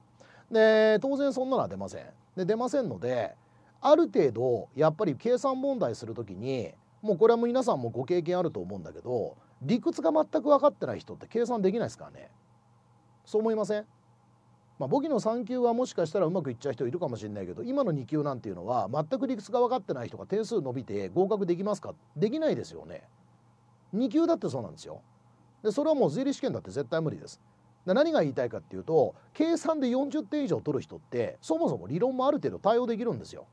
で当然そんなのは出ません。で出ませんのである程度やっぱり計算問題する時にもうこれはもう皆さんもご経験あると思うんだけど理屈が全く分かってない人って計算できないですからね。そう思いませんまあ、簿記の3級はもしかしたらうまくいっちゃう人いるかもしれないけど今の2級なんていうのは全く理屈が分かってない人が点数伸びて合格できますかできないですよね2級だってそうなんですよでそれはもう税理試験だって絶対無理ですで何が言いたいかっていうと計算で40点以上取る人ってそもそも理論もある程度対応できるんですよ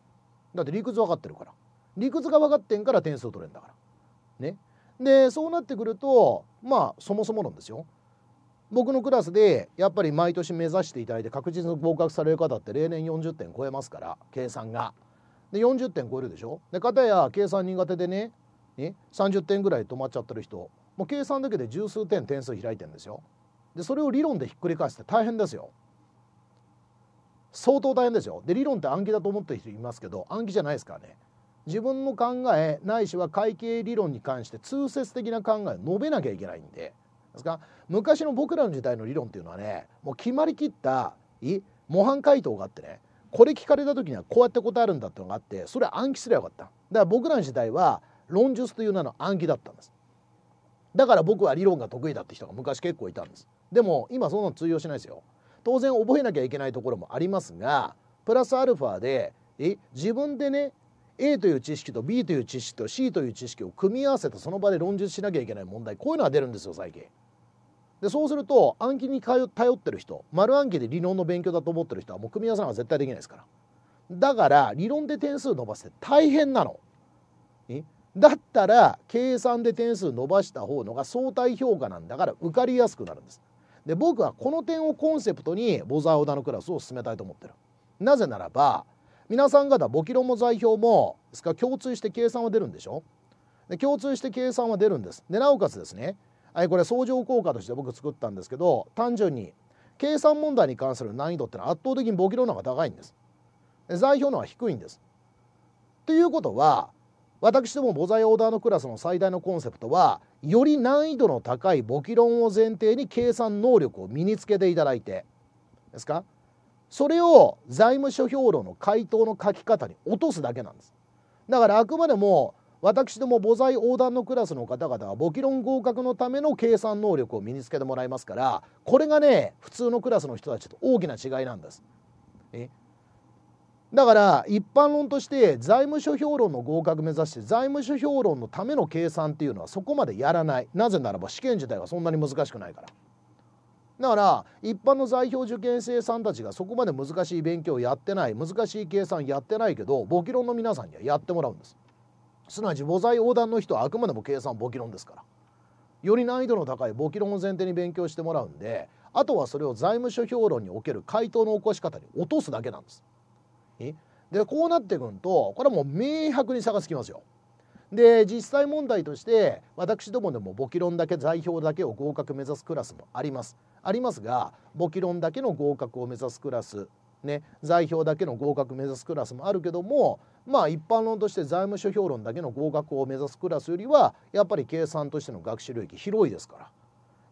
だって理屈分かってるから理屈が分かってんから点数取れんだからねでそうなってくるとまあそもそもなんですよ僕のクラスでやっぱり毎年目指していただいて確実に合格される方って例年40点超えますから計算が。で40点超えるでしょで片や計算苦手でねね30点ぐらい止まっちゃってる人もう計算だけで十数点点数開いてるんですよ。でそれを理論でひっくり返すって大変ですよ。相当大変ですよ。で理論って暗記だと思ってる人いますけど暗記じゃないですからね。自分の考えないしは会計理論に関して通説的な考えを述べなきゃいけないんで。です昔の僕らの時代の理論っていうのはねもう決まりきったい模範解答があってねこれ聞かれた時にはこうやって答えるんだっていうのがあってそれ暗記すればよかっただから僕らの時代は論述という名の暗記だったんですだから僕は理論が得意だって人が昔結構いたんですでも今そんなの通用しないですよ当然覚えなきゃいけないところもありますがプラスアルファでえ自分でね A という知識と B という知識と C という知識を組み合わせてその場で論述しなきゃいけない問題こういうのが出るんですよ最近。でそうすると暗記に頼ってる人丸暗記で理論の勉強だと思ってる人はもう組み合わせなんか絶対できないですからだから理論で点数伸ばして大変なのだったら計算で点数伸ばした方のが相対評価なんだから受かりやすくなるんですで僕はこの点をコンセプトにボザーオダのクラスを進めたいと思ってるなぜならば皆さん方簿記論も座標もですから共通して計算は出るんでしょで共通して計算は出るんですでなおかつですねはいこれ相乗効果として僕作ったんですけど単純に計算問題に関する難易度ってのは圧倒的に簿記論の方が高いんです座標のは低いんですということは私ども母材オーダーのクラスの最大のコンセプトはより難易度の高い簿記論を前提に計算能力を身につけていただいてですかそれを財務諸表論の回答の書き方に落とすだけなんですだからあくまでも私ども母材横断のクラスの方々は簿記論合格のための計算能力を身につけてもらいますからこれがね普通のクラスの人たちと大きな違いなんです。えだから一般論として財務諸表論の合格目指して財務諸表論のための計算っていうのはそこまでやらないなぜならば試験自体はそんなに難しくないから。だから一般の代表受験生さんたちがそこまで難しい勉強をやってない難しい計算やってないけど簿記論の皆さんにはやってもらうんです。すなわち母材横断の人はあくまでも計算簿記論ですからより難易度の高い簿記論を前提に勉強してもらうんであとはそれを財務諸表論における回答の起こし方に落とすだけなんです。でこうなってくるとこれはもう明白に差がつきますよ。で実際問題として私どもでも簿記論だけ財表だけを合格目指すクラスもあります。ありますが簿記論だけの合格を目指すクラスね、財票だけの合格目指すクラスもあるけどもまあ一般論として財務諸評論だけの合格を目指すクラスよりはやっぱり計算としての学習領域広いですから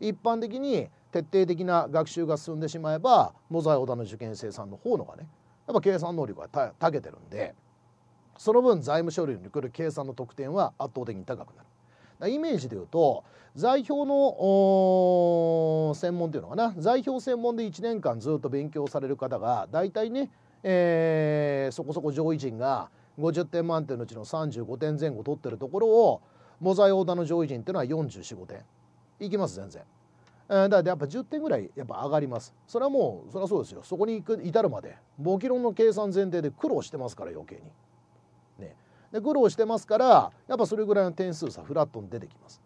一般的に徹底的な学習が進んでしまえばモザイオダの受験生さんの方のがねやっぱ計算能力がたけてるんでその分財務書領に来る計算の得点は圧倒的に高くなる。イメージで言うと在表の専門っていうのかな在表専門で1年間ずっと勉強される方が大体ね、えー、そこそこ上位陣が50点満点のうちの35点前後取ってるところをモザイオーダの上位陣っていうのは445点いきます全然。だからやっぱ10点ぐらいやっぱ上がりますそれはもうそれはそうですよそこに至るまで簿記論の計算前提で苦労してますから余計に。で苦労してますからやっぱそれぐらいの点数差フラットに出てきます。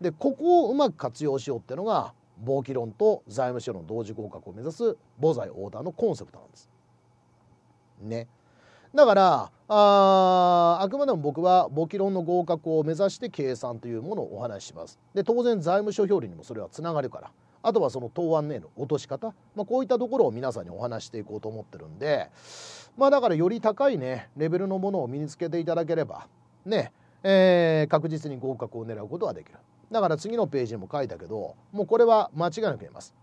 でここをうまく活用しようってのが貿易論と財務省の同時合格を目指す母財オーダーのコンセプトなんです。ね。だからああくまでも僕は簿記論の合格を目指して計算というものをお話しします。で当然財務諸表裏にもそれはつながるからあとはその答案への落とし方、まあ、こういったところを皆さんにお話していこうと思ってるんでまあだからより高いねレベルのものを身につけていただければねえー、確実に合格を狙うことはできるだから次のページにも書いたけどもうこれは間違いなく言えます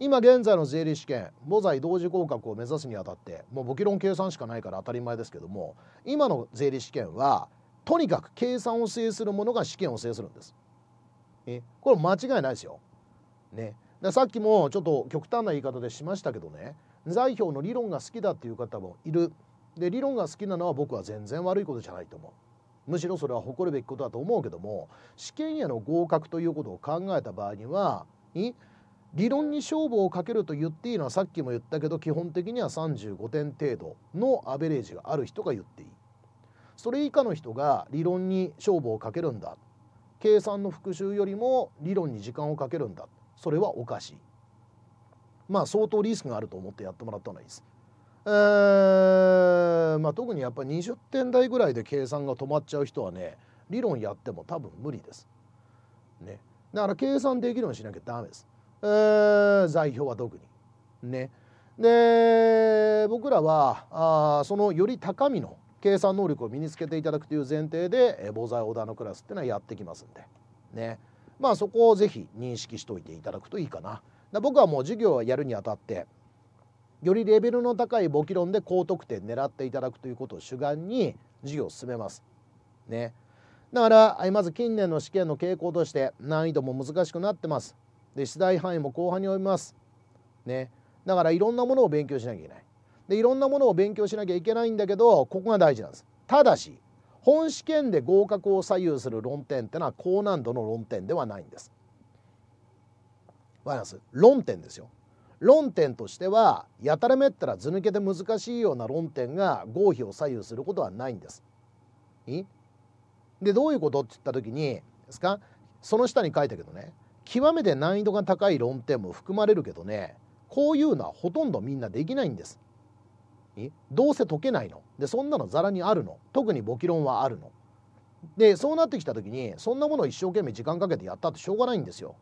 今現在の税理試験母材同時合格を目指すにあたってもう簿記論計算しかないから当たり前ですけども今の税理試験はとにかく計算を制するものが試験を制するんです。えこれ間違いないですよ。ね、さっきもちょっと極端な言い方でしましたけどね財表の理論が好きだっていう方もいるで理論が好きなのは僕は全然悪いことじゃないと思うむしろそれは誇るべきことだと思うけども試験への合格ということを考えた場合には理論に勝負をかけると言っていいのはさっきも言ったけど基本的には35点程度のアベレージがある人が言っていいそれ以下の人が理論に勝負をかけるんだ計算の復習よりも理論に時間をかけるんだそれはおかしいまあ、相当リスクがあると思ってやってもらった方がいいです。えーまあ、特にやっぱり20点台ぐらいで計算が止まっちゃう人はね理論やっても多分無理です。ね、だから計算できるようにしなきゃダメです。えー、財表は特に。ね、で僕らはあそのより高みの計算能力を身につけていただくという前提で、えー、防災オーダーのクラスっていうのはやってきますんで、ね、まあそこをぜひ認識しておいていただくといいかな。僕はもう授業をやるにあたってよりレベルの高い簿記論で高得点狙っていただくということを主眼に授業を進めます。ね、だからまず近年の試験の傾向として難易度も難しくなってます。で出題範囲も後半に及びます。ね、だからいろんなものを勉強しなきゃいけない。でいろんなものを勉強しなきゃいけないんだけどここが大事なんです。ただし本試験で合格を左右する論点ってのは高難度の論点ではないんです。バかります論点ですよ。論点としてはやたらめったら図抜けて難しいような論点が合否を左右することはないんです。いでどういうことって言った時にですかその下に書いたけどね極めて難易度が高い論点も含まれるけどねこういうのはほとんどみんなできないんです。どうせ解けないのでそんなのざらにあるの特に簿記論はあるの。でそうなってきた時にそんなものを一生懸命時間かけてやったってしょうがないんですよ。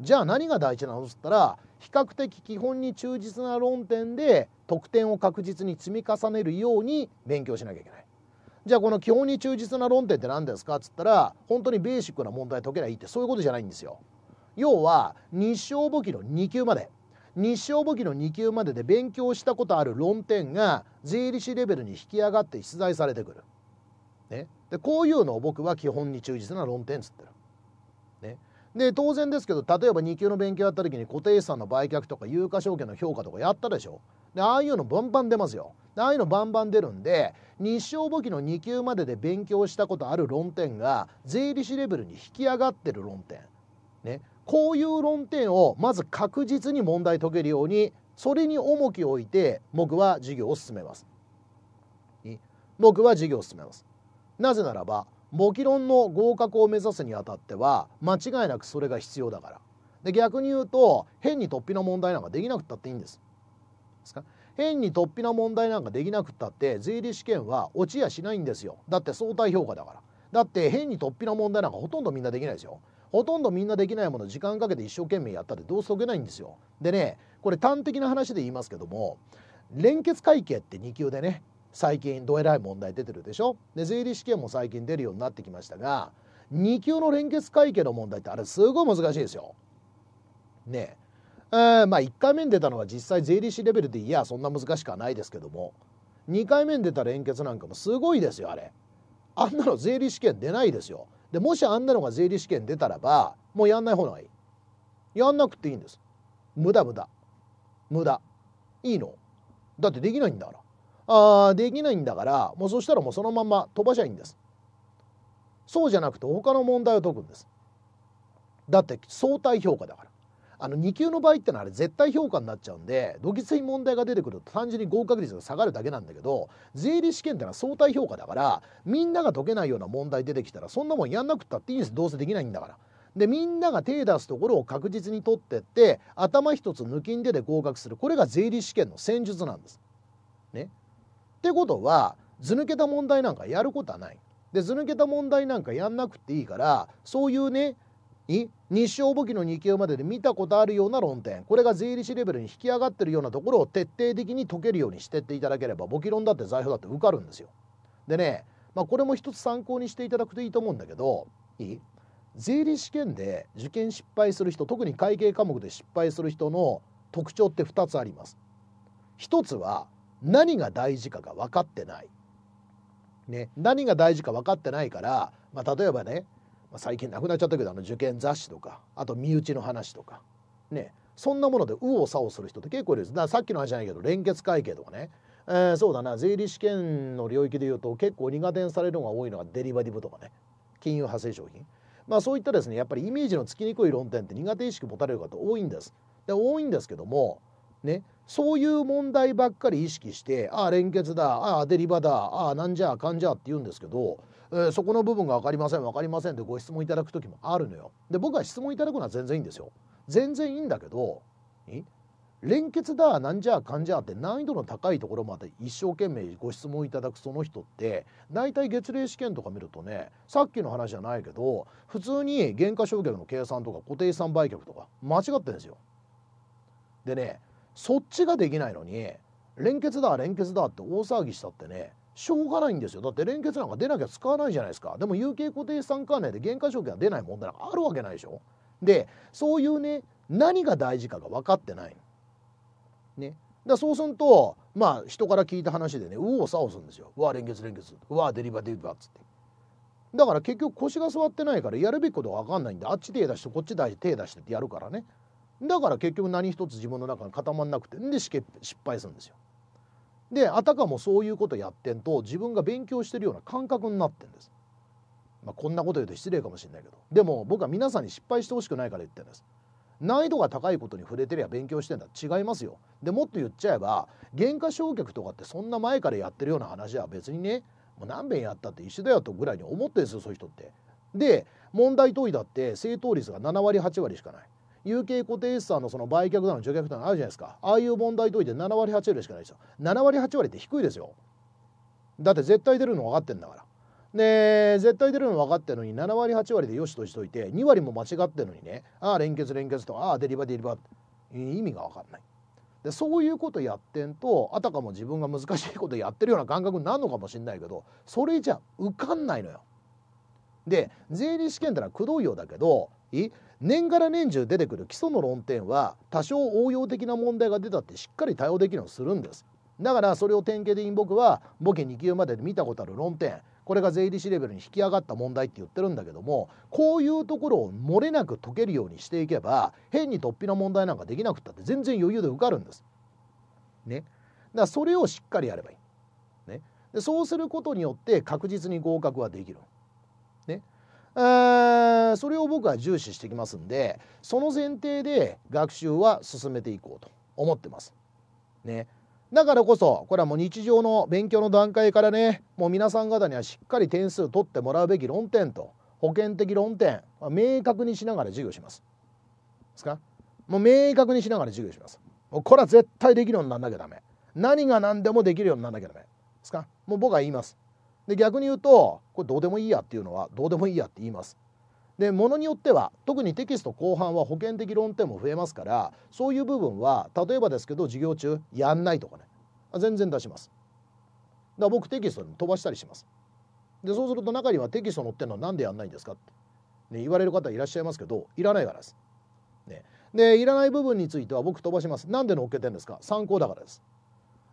じゃあ何が大事なのっつったら比較的基本に忠実な論点で得点を確実に積み重ねるように勉強しなきゃいけない。じゃあこの基本に忠実な論点って何ですかっつったら本当にベーシックな問題解けゃいいってそういうことじゃないんですよ。要は日照簿記の2級まで日照簿記の2級までで勉強したことある論点が税理士レベルに引き上がって出題されてくる。ね、でこういうのを僕は基本に忠実な論点っつってる。ね、で当然ですけど例えば2級の勉強やった時に固定資産の売却とか有価証券の評価とかやったでしょでああいうのバンバン出ますよでああいうのバンバン出るんで日照簿記の2級までで勉強したことある論点が税理士レベルに引き上がってる論点ねこういう論点をまず確実に問題解けるようにそれに重きを置いて僕は授業を進めます僕は授業を進めますなぜならば模擬論の合格を目指すにあたっては間違いなくそれが必要だからで逆に言うと変に突飛な問題なんかできなくったっていいんですですか変に突飛な問題なんかできなくったって税理試験は落ちやしないんですよだって相対評価だからだって変に突飛な問題なんかほとんどみんなできないですよほとんどみんなできないもの時間かけて一生懸命やったってどうす解けないんですよでねこれ端的な話で言いますけども連結会計って2級でね最近どえらい問題出てるでしょで税理士試験も最近出るようになってきましたが2級の連結会計の問題ってあれすごい難しいですよ。ねええまあ1回目に出たのは実際税理士レベルでいやそんな難しくはないですけども2回目に出た連結なんかもすごいですよあれ。あんなの税理試験出ないですよ。でもしあんなのが税理試験出たらばもうやんない方がいい。やんなくていいんです。無駄無駄。無駄。いいの。だってできないんだから。あできないんだからもうそしたらもうそのまま飛ばしゃいいんですそうじゃなくて他の問題を解くんですだって相対評価だからあの2級の場合ってのはあれ絶対評価になっちゃうんでどぎつい問題が出てくると単純に合格率が下がるだけなんだけど税理試験ってのは相対評価だからみんなが解けないような問題出てきたらそんなもんやんなくったっていいんですどうせできないんだから。でみんなが手出すところを確実に取ってって頭一つ抜きんでで合格するこれが税理試験の戦術なんです。ね、ってことは図抜けた問題なんかやることはない。で図抜けた問題なんかやんなくていいからそういうね日照簿記の2級までで見たことあるような論点これが税理士レベルに引き上がってるようなところを徹底的に解けるようにしてっていただければ簿記論だって財布だって受かるんですよ。でね、まあ、これも一つ参考にしていただくといいと思うんだけどいい税理試験で受験失敗する人特に会計科目で失敗する人の特徴って2つあります。1つは何が大事かが分かってない。ね、何が大事か分かってないから、まあ、例えばね、まあ、最近なくなっちゃったけどあの受験雑誌とかあと身内の話とか、ね、そんなもので右往左往する人って結構いるんですだからさっきの話じゃないけど連結会計とかね、えー、そうだな税理士試験の領域でいうと結構苦手にされるのが多いのがデリバティブとかね金融派生商品。まあ、そういったですねやっぱりイメージのつきにくい論点って苦手意識持たれる方多いんです。で多いんですけどもね、そういう問題ばっかり意識してああ連結だああデリバだああなんじゃかんじゃって言うんですけど、えー、そこの部分が分かりません分かりませんってご質問いただく時もあるのよ。で僕は質問いただくのは全然いいんですよ。全然いいんだけど連結だなんじゃかんじゃって難易度の高いところまで一生懸命ご質問いただくその人って大体月例試験とか見るとねさっきの話じゃないけど普通に減価償却の計算とか固定資産売却とか間違ってんですよ。でねそっちができないのに連結だ連結だって大騒ぎしたってねしょうがないんですよだって連結なんか出なきゃ使わないじゃないですかでも有形固定資産関連で減価償却が出ない問題なんかあるわけないでしょでそういうね何が大事かが分かってないねだそうするとまあ人から聞いた話でね右往左往するんですようわ連結連結うわデリバデリバっつってだから結局腰が座ってないからやるべきことが分かんないんであっち手出してこっち手出し手出してってやるからねだから結局何一つ自分の中に固まんなくてんで失敗するんですよ。であたかもそういうことやってんと自分が勉強してるような感覚になってんです。まあ、こんなこと言うと失礼かもしれないけどでも僕は皆さんに失敗してほしくないから言ってるんです。難易度が高いことに触れてりゃ勉強してんだ違いますよ。でもっと言っちゃえば原価償却とかってそんな前からやってるような話は別にねもう何遍やったって一緒だよとぐらいに思ってるんですよそういう人って。で問題問いだって正答率が7割8割しかない。有形固定資産のその売却だの、除却だのあるじゃないですか。ああいう問題解いて7割8割しかないですよ。7割8割って低いですよ。だって絶対出るの分かってんだから。で絶対出るの分かってんのに7割8割でよしとしといて2割も間違ってるのにねああ連結連結とかああデリバデリバって意味が分かんないでそういうことやってんとあたかも自分が難しいことやってるような感覚になるのかもしれないけどそれじゃ受かんないのよ。で税理士試験ってのはくどいようだけどい年がら年中出てくる基礎の論点は多少応用的な問題が出たってしっかり対応できるようにするんですだからそれを典型的に僕はボケ2級までで見たことある論点これが税理士レベルに引き上がった問題って言ってるんだけどもこういうところを漏れなく解けるようにしていけば変に突飛な問題なんかできなくったって全然余裕で受かるんです。ね。だからそれをしっかりやればいい。ね、でそうすることによって確実に合格はできる。それを僕は重視してきますんでその前提で学習は進めていこうと思ってます。ね、だからこそこれはもう日常の勉強の段階からねもう皆さん方にはしっかり点数取ってもらうべき論点と保険的論点明確にしながら授業します。ですかもう明確にしながら授業します。もうこれは絶対できるようにならなきゃダメ。何が何でもできるようにならなきゃダメ。ですかもう僕は言います。で逆に言うとこれどうでもいいやっていうのはどうでもいいやって言います。でものによっては特にテキスト後半は保険的論点も増えますからそういう部分は例えばですけど授業中やんないとかね全然出します。だから僕テキストに飛ばしたりします。でそうすると中にはテキスト載ってるのは何でやんないんですかって、ね、言われる方いらっしゃいますけどいらないからです。ね、でいらない部分については僕飛ばします。なんで載っけてんですか参考だからです。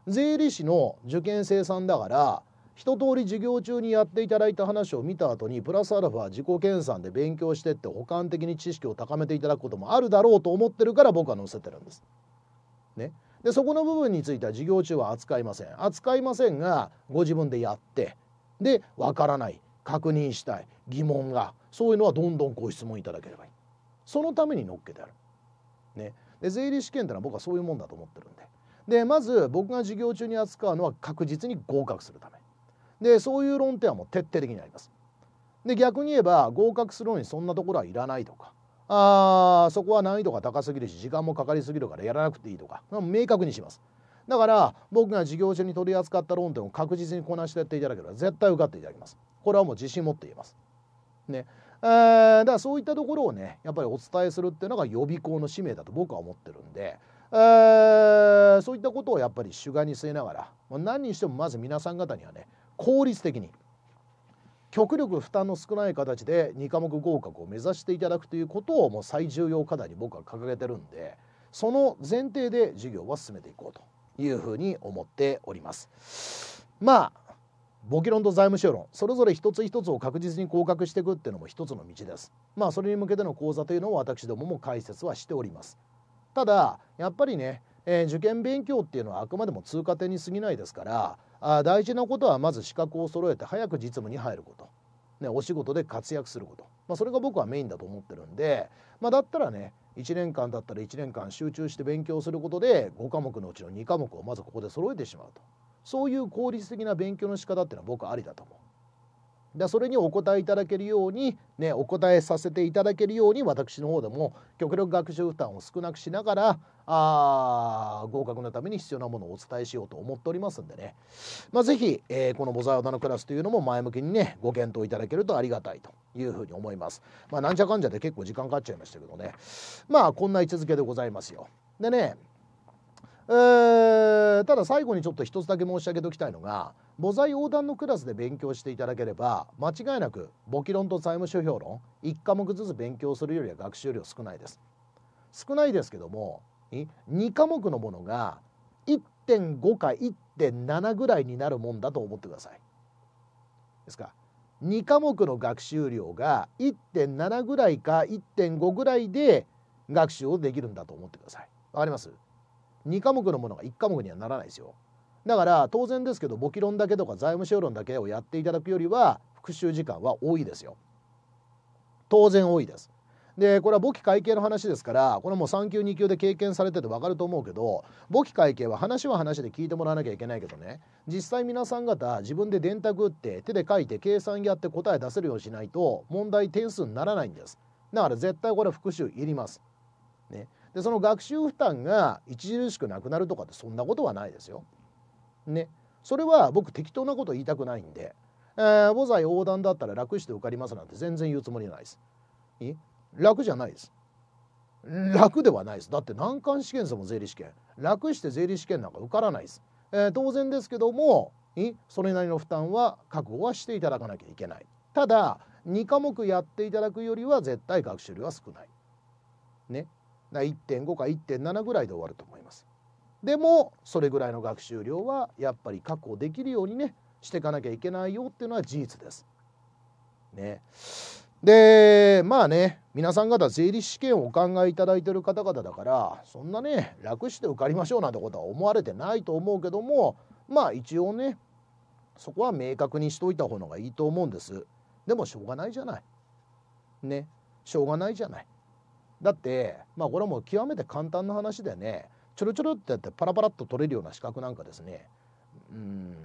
税理士の受験生さんだから一通り授業中にやっていただいた話を見た後にプラスアルファ自己研鑽で勉強してって補完的に知識を高めていただくこともあるだろうと思ってるから僕は載せてるんです。ね、でそこの部分については授業中は扱いません扱いませんがご自分でやってでわからない確認したい疑問がそういうのはどんどんご質問いただければいいそのために載っけてある。ね、で税理試験ってのは僕はそういうもんだと思ってるんででまず僕が授業中に扱うのは確実に合格するため。でそういう論点はもう徹底的にあります。で逆に言えば合格するのにそんなところはいらないとかあそこは難易度が高すぎるし時間もかかりすぎるからやらなくていいとか明確にします。だから僕が事業中に取り扱った論点を確実にこなしてやっていただければ絶対受かっていただきます。これはもう自信持って言えます。ね。えー、だからそういったところをねやっぱりお伝えするっていうのが予備校の使命だと僕は思ってるんで、えー、そういったことをやっぱり主眼に据えながら何にしてもまず皆さん方にはね効率的に極力負担の少ない形で2科目合格を目指していただくということをもう最重要課題に僕は掲げてるんでその前提で授業は進めていこうというふうに思っております。まあ簿記論と財務諸論それぞれ一つ一つを確実に合格していくっていうのも一つの道ですまあそれに向けての講座というのを私どもも解説はしておりますただやっぱりね、えー、受験勉強っていうのはあくまでも通過点に過ぎないですからあ大事なことはまず資格を揃えて早く実務に入ること、ね、お仕事で活躍すること、まあ、それが僕はメインだと思ってるんで、まあ、だったらね1年間だったら1年間集中して勉強することで5科目のうちの2科目をまずここで揃えてしまうとそういう効率的な勉強の仕方っていうのは僕はありだと思う。でそれにお答えいただけるように、ね、お答えさせていただけるように私の方でも極力学習負担を少なくしながらあ合格のために必要なものをお伝えしようと思っておりますんでね、まあ、是非、えー、この「ボザーダのクラス」というのも前向きにねご検討いただけるとありがたいというふうに思います。まあ、なんちゃかんじゃで結構時間かかっちゃいましたけどねまあこんな位置づけでございますよ。でね、えー、ただ最後にちょっと一つだけ申し上げておきたいのが母材横断のクラスで勉強していただければ間違いなく簿記論と財務諸表論1科目ずつ勉強するよりは学習量少ないです少ないですけども2科目のものが1.5か1.7ぐらいになるもんだと思ってくださいですか2科目の学習量が1.7ぐらいか1.5ぐらいで学習をできるんだと思ってくださいわかります2科目のものが1科目にはならないですよだから当然ですけど簿記論だけとか財務省論だけをやっていただくよりは復習時間は多いですよ当然多いですでこれは簿記会計の話ですからこれもう3級2級で経験されてて分かると思うけど簿記会計は話は話で聞いてもらわなきゃいけないけどね実際皆さん方自分で電卓打って手で書いて計算やって答え出せるようにしないと問題点数にならないんですだから絶対これ復習いります、ね、でその学習負担が著しくなくなるとかってそんなことはないですよねそれは僕適当なこと言いたくないんで、えー、母材横断だったら楽して受かりますなんて全然言うつもりないです楽じゃないです楽ではないですだって難関試験でも税理試験楽して税理試験なんか受からないです、えー、当然ですけどもそれなりの負担は覚悟はしていただかなきゃいけないただ2科目やっていただくよりは絶対学習量は少ないね1.5か1.7ぐらいで終わると思いますでもそれぐらいの学習量はやっぱり確保できるようにねしていかなきゃいけないよっていうのは事実です。ね、でまあね皆さん方税理士試験をお考えいただいてる方々だからそんなね楽して受かりましょうなんてことは思われてないと思うけどもまあ一応ねそこは明確にしといた方がいいと思うんです。でもしょうがないじゃない。ねしょうがないじゃない。だってまあこれはもう極めて簡単な話でねちょろちょろってやってパラパラっと取れるような資格なんかですねうん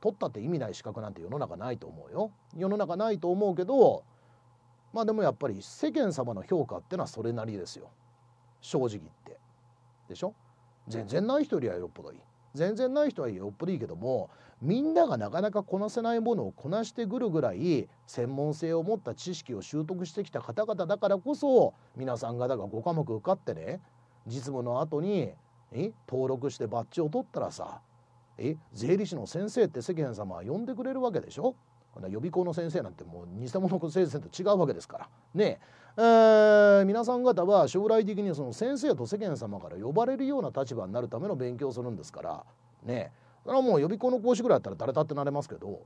取ったって意味ない資格なんて世の中ないと思うよ。世の中ないと思うけどまあでもやっぱり世間様の評価ってのはそれなりですよ正直言ってでしょ全然ない人よりはよっぽどいい全然ない人はよっぽどいいけどもみんながなかなかこなせないものをこなしてくるぐらい専門性を持った知識を習得してきた方々だからこそ皆さん方がご科目受かってね実務の後にえ登録してバッジを取ったらさえ税理士の先生って世間様は呼んでくれるわけでしょ予備校の先生なんてもう偽物の先生と違うわけですからねえー、皆さん方は将来的にその先生と世間様から呼ばれるような立場になるための勉強をするんですからねえそれはもう予備校の講師ぐらいだったら誰だってなれますけど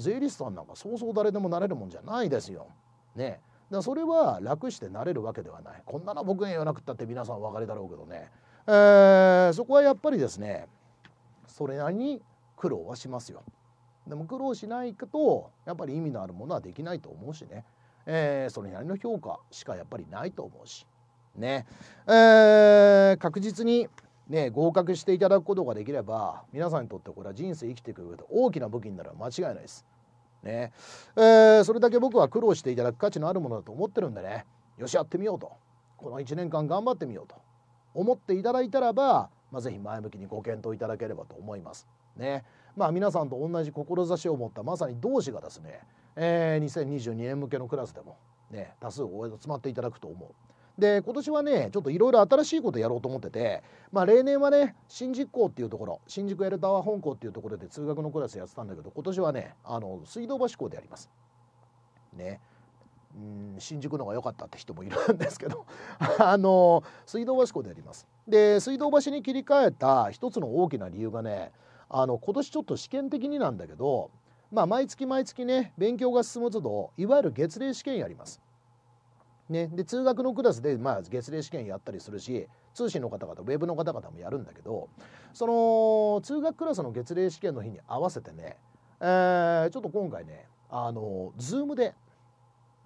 税理士さんなんかそうそう誰でもなれるもんじゃないですよ。ねえだそれは楽してなれるわけではないこんなの僕に言わなくったって皆さんお分かりだろうけどね、えー、そこはやっぱりですねそれなりに苦労はしますよでも苦労しないとやっぱり意味のあるものはできないと思うしね、えー、それなりの評価しかやっぱりないと思うしね、えー、確実にね、合格していただくことができれば皆さんにとってこれは人生生きていく上で大きな武器になるのは間違いないです。ねえー、それだけ僕は苦労していただく価値のあるものだと思ってるんでねよしやってみようとこの1年間頑張ってみようと思っていただいたらば、まあ、ぜ前向きにご検討いただければと思います。ねまあ、皆さんと同じ志を持ったまさに同志がですね、えー、2022年向けのクラスでも、ね、多数お集まっていただくと思で今年はねちょっといろいろ新しいことやろうと思ってて、まあ、例年はね新宿校っていうところ新宿エルタワー本校っていうところで通学のクラスやってたんだけど今年はねあの水道橋校でやります。ね。うん新宿の方が良かったって人もいるんですけど あの水道橋校でやります。で水道橋に切り替えた一つの大きな理由がねあの今年ちょっと試験的になんだけど、まあ、毎月毎月ね勉強が進むつどいわゆる月例試験やります。ね、で通学のクラスで、まあ、月齢試験やったりするし通信の方々ウェブの方々もやるんだけどその通学クラスの月齢試験の日に合わせてね、えー、ちょっと今回ねあのズームで、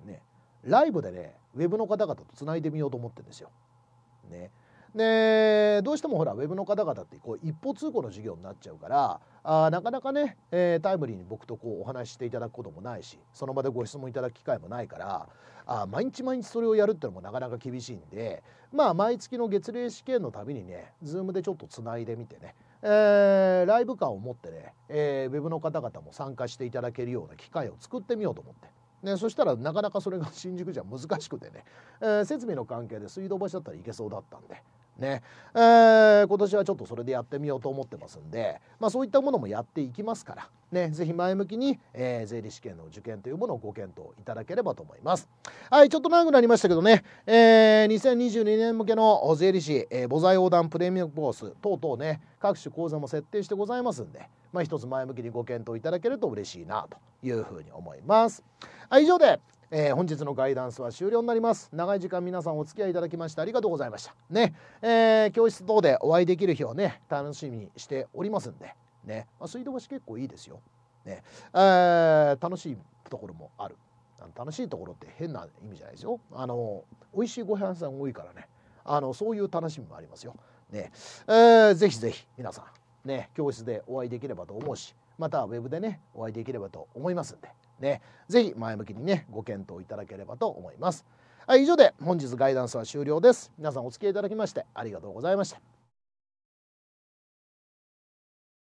ね、ライブでねウェブの方々とつないでみようと思ってるんですよ。ね、でどうしてもほらウェブの方々ってこう一方通行の授業になっちゃうからあなかなかね、えー、タイムリーに僕とこうお話ししていただくこともないしその場でご質問いただく機会もないからあ毎日毎日それをやるってのもなかなか厳しいんでまあ毎月の月例試験のたびにね Zoom でちょっとつないでみてねえー、ライブ感を持ってね、えー、ウェブの方々も参加していただけるような機会を作ってみようと思ってね、そしたらなかなかそれが新宿じゃ難しくてね、えー、設備の関係で水道橋だったらいけそうだったんで、ねえー、今年はちょっとそれでやってみようと思ってますんで、まあ、そういったものもやっていきますから、ね、ぜひ前向きに、えー、税理試験の受験というものをご検討いただければと思います。はい、ちょっと長くなりましたけどね、えー、2022年向けの税理士、えー、母材横断プレミアムコース等々ね、各種講座も設定してございますんで、まあ、一つ前向きにご検討いただけると嬉しいなというふうに思います。はい、以上でえー、本日のガイダンスは終了になります長い時間皆さんお付き合いいただきましてありがとうございましたね、えー、教室等でお会いできる日をね楽しみにしておりますんでね、まあ、水道橋結構いいですよね、えー、楽しいところもある楽しいところって変な意味じゃないですよあの美味しいご飯屋さん多いからねあのそういう楽しみもありますよね、えー、ぜひぜひ皆さんね教室でお会いできればと思うしまたウェブでねお会いできればと思いますんでね、ぜひ前向きにね、ご検討いただければと思います。はい、以上で本日ガイダンスは終了です。皆さんお付き合いいただきましてありがとうございました。